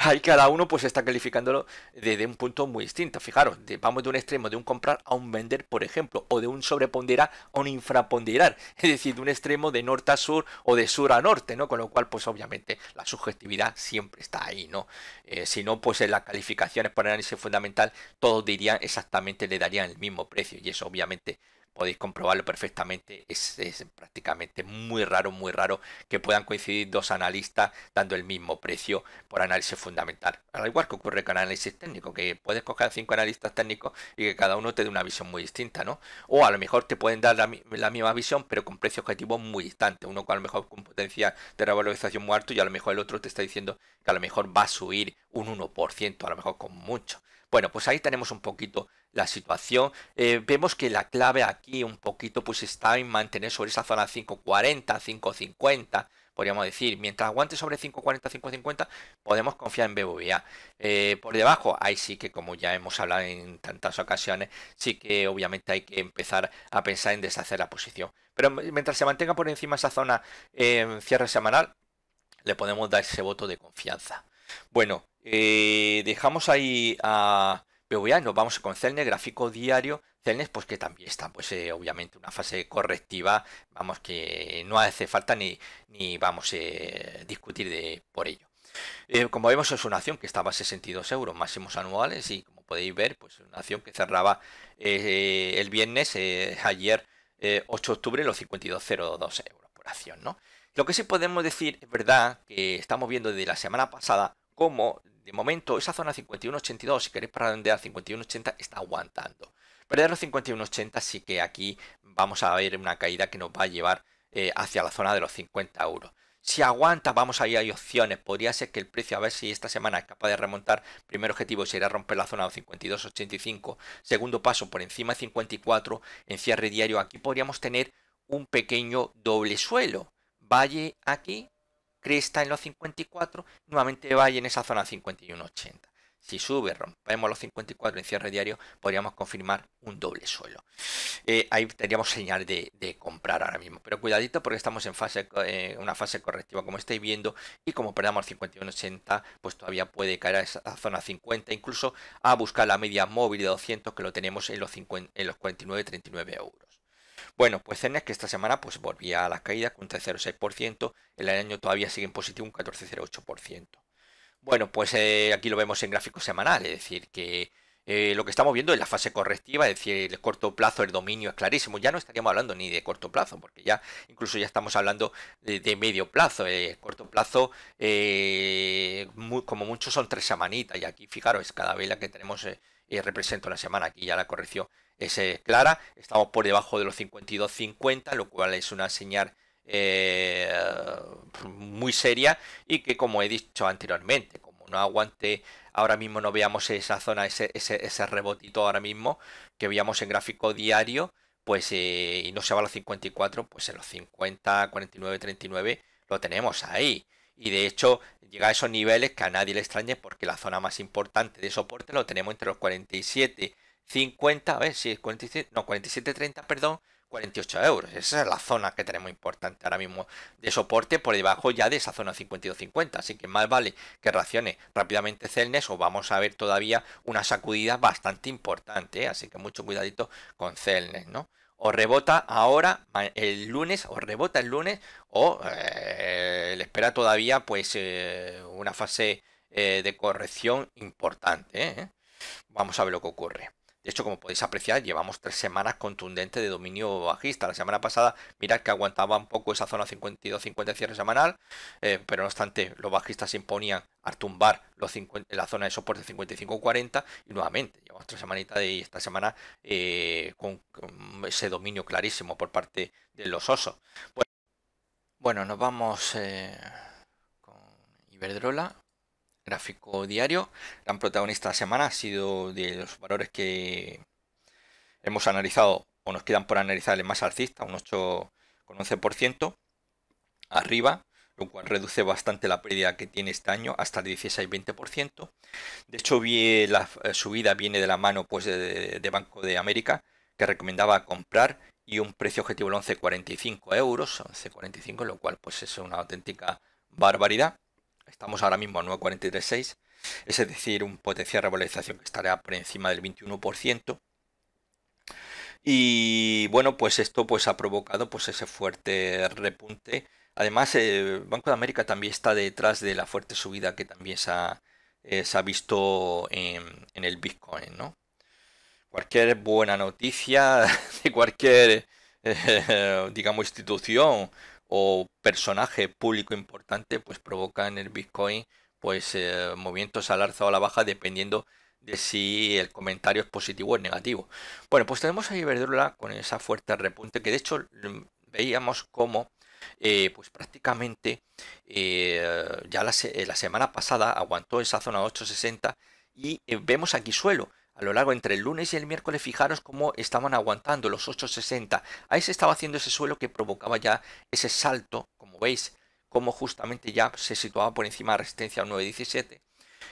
Speaker 1: hay cada uno pues está calificándolo desde un punto muy distinto. Fijaros, vamos de un extremo de un comprar a un vender, por ejemplo, o de un sobreponderar a un infraponderar, es decir, de un extremo de norte a sur o de sur a norte, ¿no? Con lo cual, pues obviamente la subjetividad siempre está ahí, ¿no? Eh, si no, pues en la calificación por análisis fundamental, todos dirían exactamente, le darían el mismo precio. Y eso obviamente podéis comprobarlo perfectamente. Es, prácticamente muy raro, muy raro que puedan coincidir dos analistas dando el mismo precio por análisis fundamental. Al igual que ocurre con análisis técnico, que puedes coger cinco analistas técnicos y que cada uno te dé una visión muy distinta, ¿no? O a lo mejor te pueden dar la, misma visión, pero con precios objetivos muy distantes. Uno mejor con potencia de revalorización muy alto y a lo mejor el otro te está diciendo que a lo mejor va a subir un 1%, a lo mejor con mucho. Bueno, pues ahí tenemos un poquito la situación. Eh, vemos que la clave aquí un poquito pues está en mantener sobre esa zona 540, 550, podríamos decir. Mientras aguante sobre 540, 550, podemos confiar en BBVA. Eh, por debajo, ahí sí que como ya hemos hablado en tantas ocasiones, sí que obviamente hay que empezar a pensar en deshacer la posición. Pero mientras se mantenga por encima esa zona eh, en cierre semanal, le podemos dar ese voto de confianza. Bueno, eh, dejamos ahí a y nos vamos con Celnes, gráfico diario. Celnes, pues que también está, pues eh, obviamente, una fase correctiva, vamos, que no hace falta ni, ni vamos a eh, discutir de, por ello. como vemos, es una acción que estaba a 62 euros máximos anuales y como podéis ver, pues una acción que cerraba el viernes, ayer 8 de octubre, los 52,02 euros por acción, ¿no? Lo que sí podemos decir es verdad que estamos viendo desde la semana pasada cómo de momento esa zona 51.82, si queréis al 51.80, está aguantando. Perder los 51.80 sí que aquí vamos a ver una caída que nos va a llevar eh, hacia la zona de los 50 euros. Si aguanta, vamos a ir hay opciones. Podría ser que el precio, a ver si esta semana es capaz de remontar. Primer objetivo sería romper la zona de 52.85. Segundo paso, por encima de 54. En cierre diario, aquí podríamos tener un pequeño doble suelo. Valle aquí, está en los 54, nuevamente va y en esa zona 51.80. Si sube, rompemos los 54 en cierre diario, podríamos confirmar un doble suelo. Eh, ahí tendríamos señal de, comprar ahora mismo. Pero cuidadito porque estamos en fase, eh, una fase correctiva, como estáis viendo. Y como perdamos 51.80, pues todavía puede caer a esa zona 50. Incluso a buscar la media móvil de 200 que lo tenemos en los, 50, en los 49.39 euros. Bueno, pues Cernes que esta semana pues volvía a las caídas con un 3,06%, el año todavía sigue en positivo un 14,08%. Bueno, pues eh, aquí lo vemos en gráfico semanal, es decir, que eh, lo que estamos viendo es la fase correctiva, es decir, el corto plazo, el dominio es clarísimo. Ya no estaríamos hablando ni de corto plazo, porque ya incluso ya estamos hablando de, medio plazo. Eh, el corto plazo, como mucho, son tres semanitas. Y aquí, fijaros, cada vela que tenemos representa una semana. Aquí ya la corrección es clara. Estamos por debajo de los 52.50, lo cual es una señal eh, muy seria y que como he dicho anteriormente, como no aguante ahora mismo, no veamos esa zona, ese, ese, ese rebotito ahora mismo que veíamos en gráfico diario, pues eh, y no se va a los 54, pues en los 50, 49, 39 lo tenemos ahí. Y de hecho llega a esos niveles que a nadie le extrañe porque la zona más importante de soporte lo tenemos entre los 47 50, a ver si es 47, no, perdón, 48 euros. Esa es la zona que tenemos importante ahora mismo de soporte por debajo ya de esa zona 52-50. Así que más vale que racione rápidamente Celnes o vamos a ver todavía una sacudida bastante importante. ¿eh? Así que mucho cuidadito con Celnes, ¿no? O rebota ahora el lunes, o rebota el lunes, o eh, le espera todavía pues eh, una fase de corrección importante. Vamos a ver lo que ocurre. De hecho, como podéis apreciar, llevamos tres semanas contundentes de dominio bajista. La semana pasada, mirad que aguantaba un poco esa zona 52-50 cierre semanal, eh, pero no obstante, los bajistas se imponían a tumbar los la zona de soporte 55-40 y nuevamente, llevamos tres semanitas y esta semana eh, con, ese dominio clarísimo por parte de los osos. Bueno, nos vamos eh, con Iberdrola gráfico diario. Gran protagonista de la semana ha sido de los valores que hemos analizado o nos quedan por analizar el más alcista, un 8,11% arriba, lo cual reduce bastante la pérdida que tiene este año hasta el 16,20%. De hecho, vi eh, la eh, subida viene de la mano pues, de, Banco de América, que recomendaba comprar y un precio objetivo de 11,45 euros, 11,45, lo cual pues es una auténtica barbaridad estamos ahora mismo a 9.43.6, es decir, un potencial de revalorización que estará por encima del 21%. Y bueno, pues esto pues ha provocado pues ese fuerte repunte. Además, el eh, Banco de América también está detrás de la fuerte subida que también se ha, eh, visto en, el Bitcoin, ¿no? Cualquier buena noticia de cualquier, eh, digamos, institución o personaje público importante, pues provoca en el Bitcoin pues eh, movimientos al alza o a la baja dependiendo de si el comentario es positivo o negativo. Bueno, pues tenemos ahí Iberdrola con esa fuerte repunte que de hecho mm, veíamos como eh, pues prácticamente eh, ya la, la, semana pasada aguantó esa zona 860 y vemos aquí suelo a lo largo entre el lunes y el miércoles, fijaros cómo estaban aguantando los 8.60. Ahí se estaba haciendo ese suelo que provocaba ya ese salto, como veis, como justamente ya se situaba por encima de la resistencia al 9.17.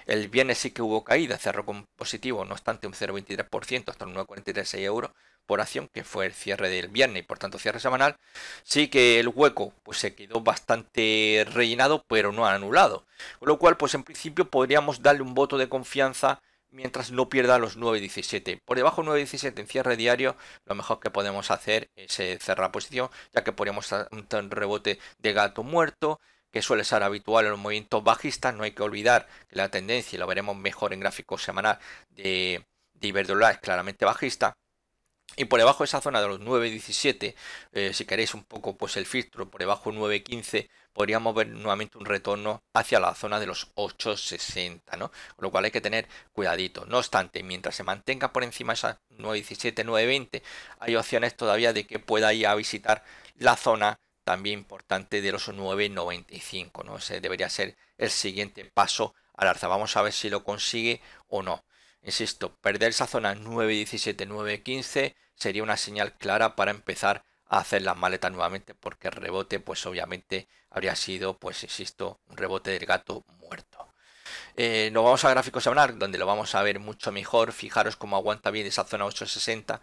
Speaker 1: El viernes sí que hubo caída, cerró positivo, no obstante un 0,23% hasta un 9,43 euros por acción, que fue el cierre del viernes y por tanto cierre semanal. Sí que el hueco pues se quedó bastante rellenado, pero no anulado. Con lo cual, pues en principio podríamos darle un voto de confianza mientras no pierda los 9.17. Por debajo 9.17 en cierre diario, lo mejor que podemos hacer es eh, cerrar posición, ya que podríamos un rebote de gato muerto, que suele ser habitual en los movimientos bajistas. No hay que olvidar que la tendencia, y lo veremos mejor en gráfico semanal de, de es claramente bajista. Y por debajo de esa zona de los 9.17, eh, si queréis un poco pues el filtro, por debajo 9.15 podríamos ver nuevamente un retorno hacia la zona de los 8,60, ¿no? Con lo cual hay que tener cuidadito. No obstante, mientras se mantenga por encima esa 9,17, 9,20, hay opciones todavía de que pueda ir a visitar la zona también importante de los 9,95, ¿no? Ese debería ser el siguiente paso al alza. Vamos a ver si lo consigue o no. Insisto, perder esa zona 9,17, 9,15 sería una señal clara para empezar hacer las maletas nuevamente porque el rebote pues obviamente habría sido pues insisto un rebote del gato muerto eh, nos vamos a gráficos semanal donde lo vamos a ver mucho mejor fijaros cómo aguanta bien esa zona 860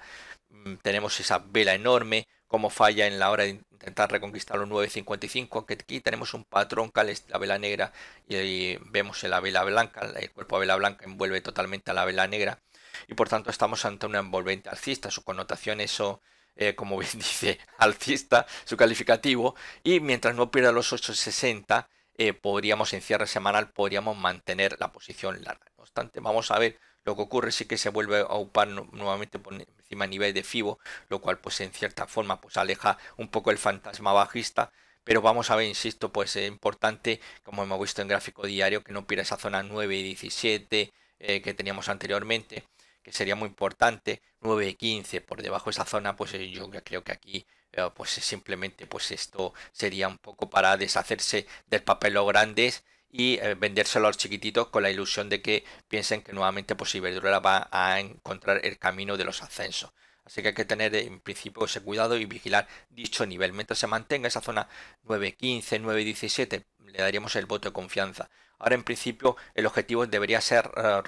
Speaker 1: mm, tenemos esa vela enorme cómo falla en la hora de intentar reconquistar los 955 aunque aquí tenemos un patrón que es la vela negra y vemos en la vela blanca el cuerpo de vela blanca envuelve totalmente a la vela negra y por tanto estamos ante una envolvente alcista su connotación eso eh, como bien dice, alcista su calificativo, y mientras no pierda los 860, eh, podríamos en cierre semanal, podríamos mantener la posición larga. No obstante, vamos a ver lo que ocurre, sí que se vuelve a upar nuevamente por encima de nivel de FIBO, lo cual pues en cierta forma pues aleja un poco el fantasma bajista, pero vamos a ver, insisto, pues es importante, como hemos visto en gráfico diario, que no pierda esa zona 9 y 17 eh, que teníamos anteriormente que sería muy importante, 9.15 por debajo de esa zona, pues eh, yo creo que aquí eh, pues simplemente pues esto sería un poco para deshacerse del papel los grandes y eh, vendérselo a los chiquititos con la ilusión de que piensen que nuevamente pues Iberdrola va a encontrar el camino de los ascensos. Así que hay que tener en principio ese cuidado y vigilar dicho nivel. Mientras se mantenga esa zona 9.15, 9.17, le daríamos el voto de confianza. Ahora, en principio, el objetivo debería ser eh,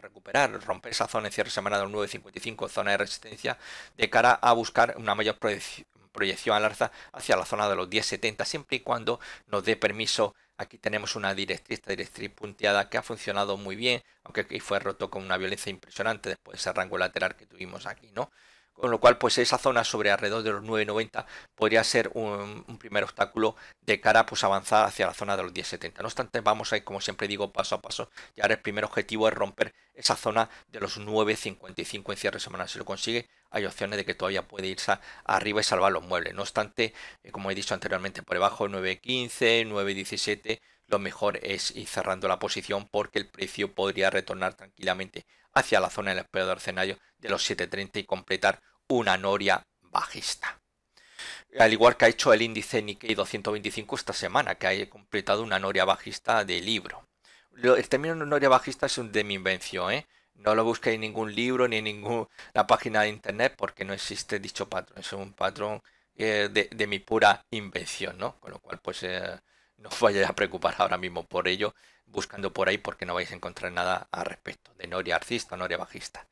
Speaker 1: recuperar, romper esa zona en cierre semanal del 9.55, zona de resistencia, de cara a buscar una mayor proyección, al alza hacia la zona de los 10.70, siempre y cuando nos dé permiso. Aquí tenemos una directriz, directriz punteada que ha funcionado muy bien, aunque aquí fue roto con una violencia impresionante después de ese rango lateral que tuvimos aquí, ¿no? con lo cual pues esa zona sobre alrededor de los 9.90 podría ser un, primer obstáculo de cara pues avanzar hacia la zona de los 10.70. No obstante, vamos a ir, como siempre digo, paso a paso. Y ahora el primer objetivo es romper esa zona de los 9.55 en cierre semana. Si lo consigue, hay opciones de que todavía puede irse arriba y salvar los muebles. No obstante, eh, como he dicho anteriormente, por debajo 9.15, 9.17 lo mejor es ir cerrando la posición porque el precio podría retornar tranquilamente hacia la zona del de escenario de los 7.30 y completar una noria bajista. Al igual que ha hecho el índice Nikkei 225 esta semana, que ha completado una noria bajista de libro. El término noria bajista es de mi invención, ¿eh? No lo busqué en ningún libro ni en ninguna página de internet porque no existe dicho patrón. Es un patrón eh, de, mi pura invención, Con lo cual, pues eh, no os vayáis a preocupar ahora mismo por ello, buscando por ahí porque no vais a encontrar nada al respecto de Noria arcista Noria bajista.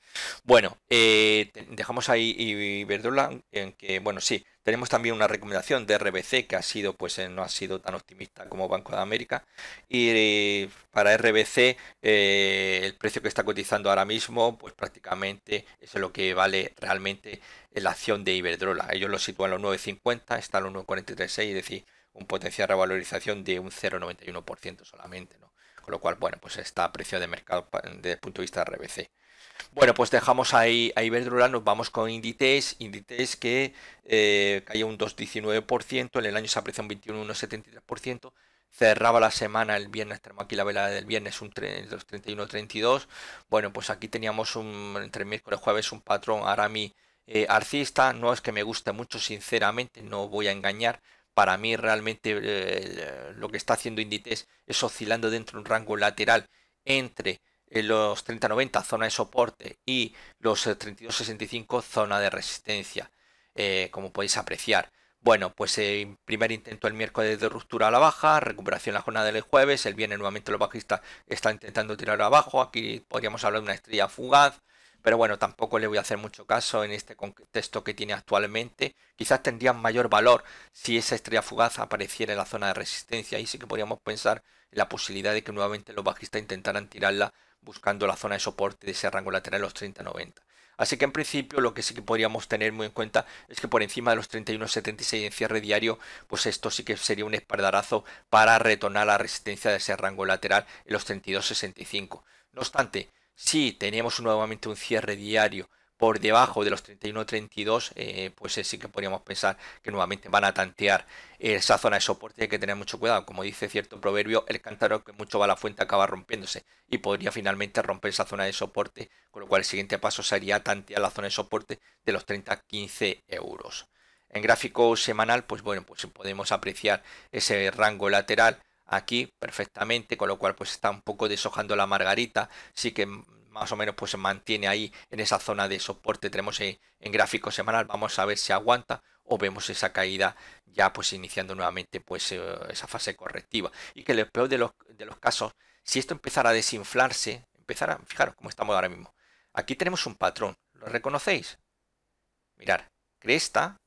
Speaker 1: Bueno, eh, dejamos ahí Iberdrola, en que, bueno, sí, tenemos también una recomendación de RBC que ha sido, pues eh, no ha sido tan optimista como Banco de América. Y eh, para RBC, el precio que está cotizando ahora mismo, pues prácticamente es lo que vale realmente la acción de Iberdrola. Ellos lo sitúan a los 9.50, está a los 9.436, es decir, un potencial revalorización de un 0,91% solamente, con lo cual, bueno, pues está a precio de mercado desde el punto de vista de RBC. Bueno, pues dejamos ahí a Iberdrola, nos vamos con Inditex, Inditex que eh, caía cayó un 2,19%, en el año se apreció un 21,73%, cerraba la semana el viernes, tenemos aquí la vela del viernes, un 32 bueno, pues aquí teníamos un, entre miércoles y jueves un patrón arami eh, arcista, no es que me guste mucho, sinceramente, no voy a engañar, para mí realmente eh, lo que está haciendo Inditex es oscilando dentro de un rango lateral entre eh, los 3090 zona de soporte y los 3265 eh, zona de resistencia, como podéis apreciar. Bueno, pues el primer intento el miércoles de ruptura a la baja, recuperación la jornada del jueves, el viernes nuevamente los bajistas están intentando tirar abajo, aquí podríamos hablar de una estrella fugaz, pero bueno, tampoco le voy a hacer mucho caso en este contexto que tiene actualmente. Quizás tendría mayor valor si esa estrella fugaz apareciera en la zona de resistencia. Ahí sí que podríamos pensar en la posibilidad de que nuevamente los bajistas intentaran tirarla buscando la zona de soporte de ese rango lateral los 30-90. Así que en principio lo que sí que podríamos tener muy en cuenta es que por encima de los 31-76 en cierre diario, pues esto sí que sería un espaldarazo para retornar la resistencia de ese rango lateral en los 32-65. No obstante, si tenemos nuevamente un cierre diario por debajo de los 31.32, eh, pues sí que podríamos pensar que nuevamente van a tantear esa zona de soporte. Hay que tener mucho cuidado. Como dice cierto proverbio, el cántaro que mucho va a la fuente acaba rompiéndose y podría finalmente romper esa zona de soporte, con lo cual el siguiente paso sería tantear la zona de soporte de los 30-15 euros. En gráfico semanal, pues bueno, pues podemos apreciar ese rango lateral aquí perfectamente, con lo cual pues está un poco deshojando la margarita, sí que más o menos pues se mantiene ahí en esa zona de soporte, tenemos en, en gráfico semanal, vamos a ver si aguanta o vemos esa caída ya pues iniciando nuevamente pues eh, esa fase correctiva y que el peor de los, de los casos, si esto empezara a desinflarse, empezara, fijaros cómo estamos ahora mismo, aquí tenemos un patrón, ¿lo reconocéis? Mirar, cresta,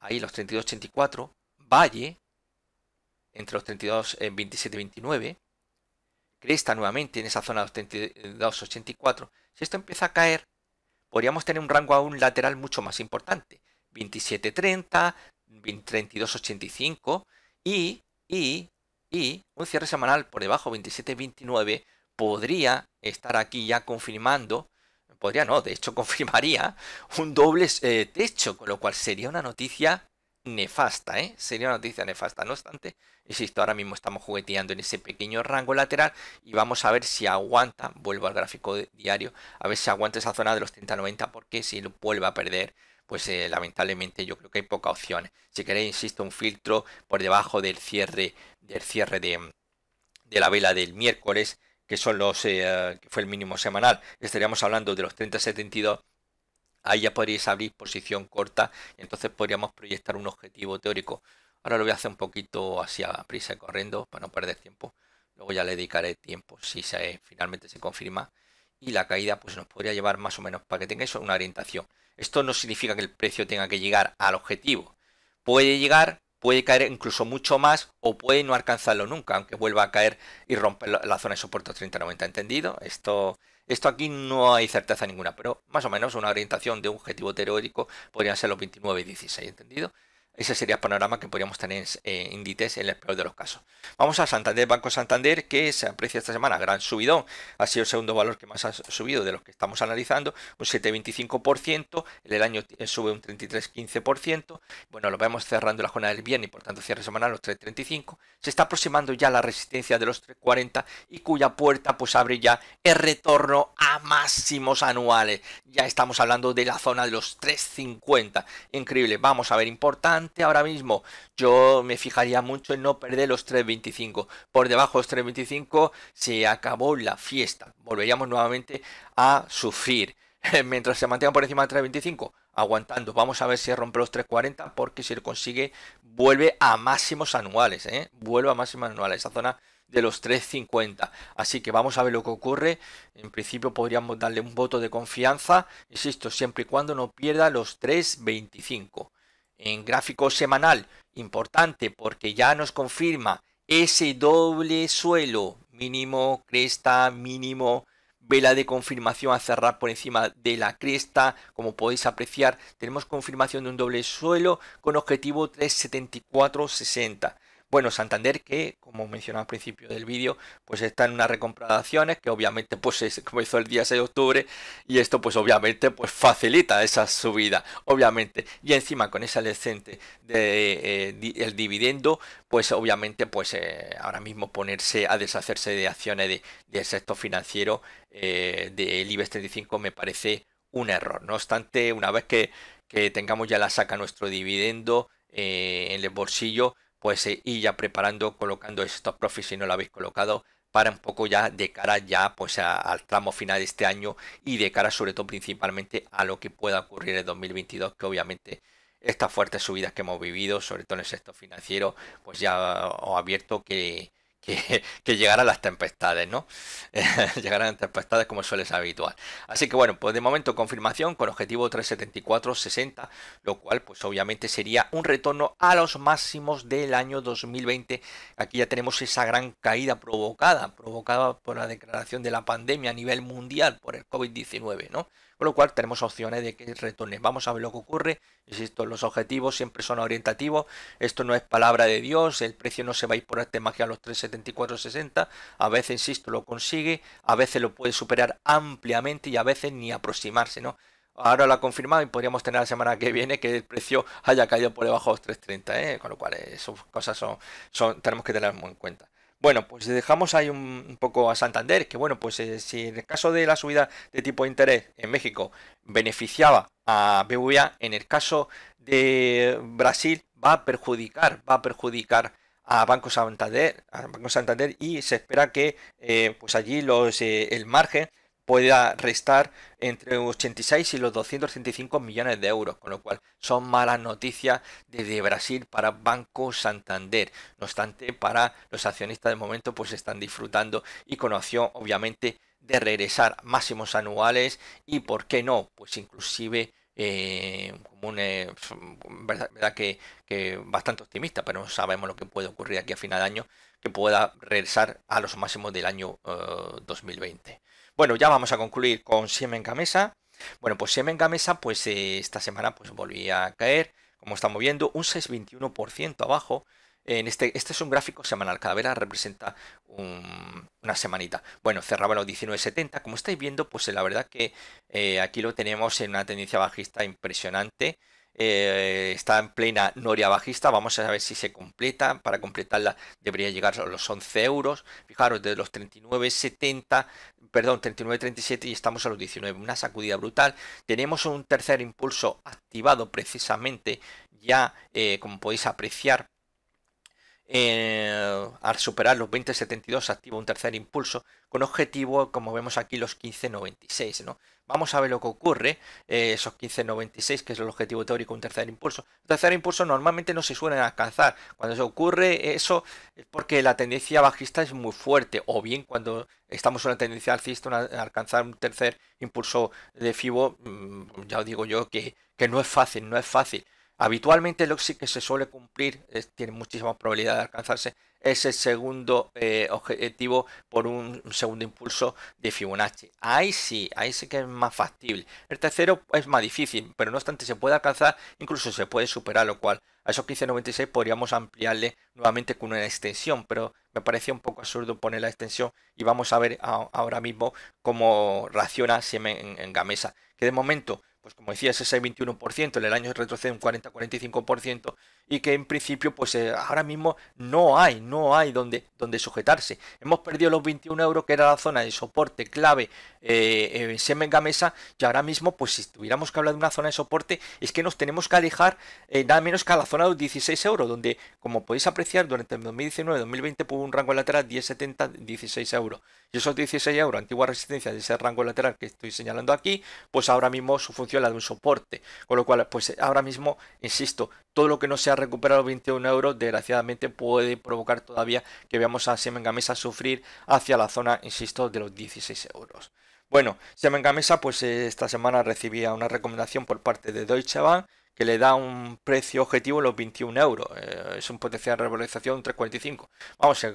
Speaker 1: ahí los 32.84, valle, entre los 32, 27 y 29. Cresta nuevamente en esa zona de los 32, 84. Si esto empieza a caer, podríamos tener un rango aún lateral mucho más importante. 27, 30, 32, 85 y, un cierre semanal por debajo 27, 29 podría estar aquí ya confirmando podría no, de hecho confirmaría un doble eh, techo, con lo cual sería una noticia nefasta, ¿eh? Sería una noticia nefasta. No obstante, insisto, ahora mismo estamos jugueteando en ese pequeño rango lateral y vamos a ver si aguanta, vuelvo al gráfico diario, a ver si aguanta esa zona de los 30-90 porque si lo vuelve a perder, pues eh, lamentablemente yo creo que hay poca opción. Si queréis, insisto, un filtro por debajo del cierre, del cierre de, la vela del miércoles, que son los eh, que fue el mínimo semanal, estaríamos hablando de los 30 ahí ya podríais abrir posición corta y entonces podríamos proyectar un objetivo teórico. Ahora lo voy a hacer un poquito así a prisa y corriendo para no perder tiempo. Luego ya le dedicaré tiempo si se, finalmente se confirma. Y la caída pues nos podría llevar más o menos para que tengáis una orientación. Esto no significa que el precio tenga que llegar al objetivo. Puede llegar, puede caer incluso mucho más o puede no alcanzarlo nunca, aunque vuelva a caer y romper la zona de soporte 30-90. ¿Entendido? Esto esto aquí no hay certeza ninguna, pero más o menos una orientación de un objetivo teórico podría ser los 29 y 16, ¿entendido? Ese sería el panorama que podríamos tener en eh, índices en el peor de los casos. Vamos a Santander, Banco Santander, que se aprecia esta semana, gran subidón. Ha sido el segundo valor que más ha subido de los que estamos analizando, un 7,25%. En el año eh, sube un 33,15%. Bueno, lo vemos cerrando la zona del viernes y por tanto cierre semana los 3,35. Se está aproximando ya la resistencia de los 3,40 y cuya puerta pues abre ya el retorno a máximos anuales. Ya estamos hablando de la zona de los 3,50. Increíble, vamos a ver importante ahora mismo. Yo me fijaría mucho en no perder los 3.25. Por debajo de los 3.25 se acabó la fiesta. Volveríamos nuevamente a sufrir. Mientras se mantenga por encima de 3.25, aguantando. Vamos a ver si rompe los 3.40 porque si lo consigue vuelve a máximos anuales. ¿eh? Vuelve a máximos anuales. Esa zona de los 3.50. Así que vamos a ver lo que ocurre. En principio podríamos darle un voto de confianza, insisto, siempre y cuando no pierda los 3.25 en gráfico semanal, importante porque ya nos confirma ese doble suelo, mínimo, cresta, mínimo, vela de confirmación a cerrar por encima de la cresta, como podéis apreciar, tenemos confirmación de un doble suelo con objetivo 374.60. Bueno, Santander que, como mencionaba al principio del vídeo, pues está en una recompra de acciones que obviamente pues es, comenzó el día 6 de octubre y esto pues obviamente pues facilita esa subida, obviamente. Y encima con ese decente de, eh, el dividendo, pues obviamente pues eh, ahora mismo ponerse a deshacerse de acciones del de sector financiero eh, del IBEX 35 me parece un error. No obstante, una vez que, tengamos ya la saca nuestro dividendo en el bolsillo, pues eh, ir ya preparando, colocando estos profits si no lo habéis colocado, para un poco ya de cara ya pues al tramo final de este año y de cara sobre todo principalmente a lo que pueda ocurrir en 2022, que obviamente estas fuertes subidas que hemos vivido, sobre todo en el sector financiero, pues ya os abierto que que, llegaran las tempestades, ¿no? Llegaran las tempestades como suele ser habitual. Así que bueno, pues de momento confirmación con objetivo 374 60, lo cual pues obviamente sería un retorno a los máximos del año 2020. Aquí ya tenemos esa gran caída provocada, provocada por la declaración de la pandemia a nivel mundial por el COVID-19, ¿no? Con lo cual tenemos opciones de que retorne. Vamos a ver lo que ocurre. Insisto, los objetivos siempre son orientativos. Esto no es palabra de Dios. El precio no se va a ir por arte magia a los 374.60. A veces, insisto, lo consigue. A veces lo puede superar ampliamente y a veces ni aproximarse, ¿no? Ahora lo ha confirmado y podríamos tener la semana que viene que el precio haya caído por debajo de los 3.30, ¿eh? con lo cual eh, esas cosas son, son, tenemos que tenerlo en cuenta. Bueno, pues dejamos ahí un, poco a Santander, que bueno, pues eh, si en el caso de la subida de tipo de interés en México beneficiaba a BBVA, en el caso de Brasil va a perjudicar, va a perjudicar a Banco Santander, a Santander y se espera que eh, pues allí los, eh, el margen pueda restar entre 86 y los 235 millones de euros, con lo cual son malas noticias desde Brasil para Banco Santander. No obstante, para los accionistas de momento pues están disfrutando y con opción obviamente de regresar máximos anuales y por qué no, pues inclusive eh, como un, eh, verdad, que, bastante optimista, pero no sabemos lo que puede ocurrir aquí a final de año, que pueda regresar a los máximos del año 2020. Eh, bueno, ya vamos a concluir con Siemen Gamesa. Bueno, pues Siemen Gamesa, pues eh, esta semana pues volvía a caer, como estamos viendo, un 6,21% abajo. En este, este es un gráfico semanal, cada vela representa una semanita. Bueno, cerraba los 19,70. Como estáis viendo, pues eh, la verdad que eh, aquí lo tenemos en una tendencia bajista impresionante. Eh, está en plena noria bajista. Vamos a ver si se completa. Para completarla debería llegar a los 11 euros. Fijaros, de los 39,70, perdón, 39,37 y estamos a los 19. Una sacudida brutal. Tenemos un tercer impulso activado precisamente ya, eh, como podéis apreciar, eh, al superar los 2072 activa un tercer impulso con objetivo, como vemos aquí, los 1596. ¿no? Vamos a ver lo que ocurre, eh, esos 1596, que es el objetivo teórico, un tercer impulso. tercer impulso normalmente no se suelen alcanzar. Cuando se ocurre eso es porque la tendencia bajista es muy fuerte, o bien cuando estamos en una tendencia alcista, alcanzar un tercer impulso de FIBO, mm, ya os digo yo que, que no es fácil, no es fácil. Habitualmente el OXI que se suele cumplir, tiene muchísima probabilidad de alcanzarse, es el segundo eh, objetivo por un segundo impulso de Fibonacci. Ahí sí, ahí sí que es más factible. El tercero es más difícil, pero no obstante se puede alcanzar, incluso se puede superar, lo cual a esos 15.96 podríamos ampliarle nuevamente con una extensión, pero me parecía un poco absurdo poner la extensión y vamos a ver ahora mismo cómo reacciona Siemens en, en Gamesa, que de momento pues como decía, ese 21%, en el año retrocede un 40-45% y que en principio pues eh, ahora mismo no hay, no hay donde, donde sujetarse. Hemos perdido los 21 euros que era la zona de soporte clave eh, en Semenga Mesa y ahora mismo pues si tuviéramos que hablar de una zona de soporte es que nos tenemos que alejar eh, nada menos que a la zona de los 16 euros donde como podéis apreciar durante el 2019-2020 pues, hubo un rango lateral 70 16 euros y esos 16 euros, antigua resistencia de ese rango lateral que estoy señalando aquí pues ahora mismo su función la de un soporte. Con lo cual, pues ahora mismo, insisto, todo lo que no se ha recuperado 21 euros, desgraciadamente puede provocar todavía que veamos a Siemens sufrir hacia la zona, insisto, de los 16 euros. Bueno, Siemens Gamesa, pues eh, esta semana recibía una recomendación por parte de Deutsche Bank que le da un precio objetivo en los 21 euros. Eh, es un potencial de revalorización 3,45. Vamos, a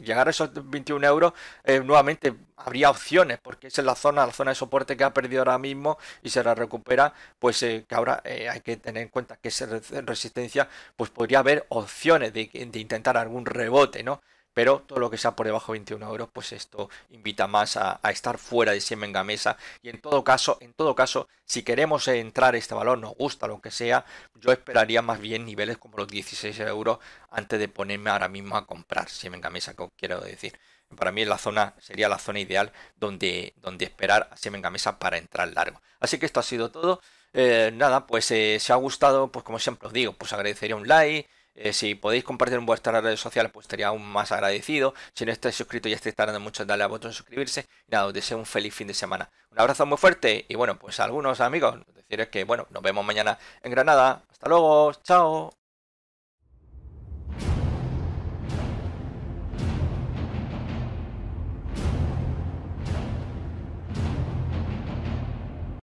Speaker 1: llegar a esos 21 euros, eh, nuevamente habría opciones, porque esa es la zona, la zona de soporte que ha perdido ahora mismo y se la recupera, pues eh, que ahora hay que tener en cuenta que esa resistencia, pues podría haber opciones de intentar algún rebote, ¿no? pero todo lo que sea por debajo de 21 euros, pues esto invita más a, estar fuera de Siemens Gamesa. Y en todo caso, en todo caso, si queremos entrar este valor, nos gusta lo que sea, yo esperaría más bien niveles como los 16 euros antes de ponerme ahora mismo a comprar Siemens Gamesa, que quiero decir. Para mí la zona sería la zona ideal donde, donde esperar a Siemens Gamesa para entrar largo. Así que esto ha sido todo. Eh, nada, pues se eh, si ha gustado, pues como siempre os digo, pues agradecería un like eh, si podéis compartir en vuestras redes sociales, pues estaría aún más agradecido. Si no estáis suscrito ya estáis tardando mucho en darle al botón de suscribirse. Y nada, os deseo un feliz fin de semana. Un abrazo muy fuerte y bueno, pues algunos amigos, es que bueno, nos vemos mañana en Granada. Hasta luego, chao.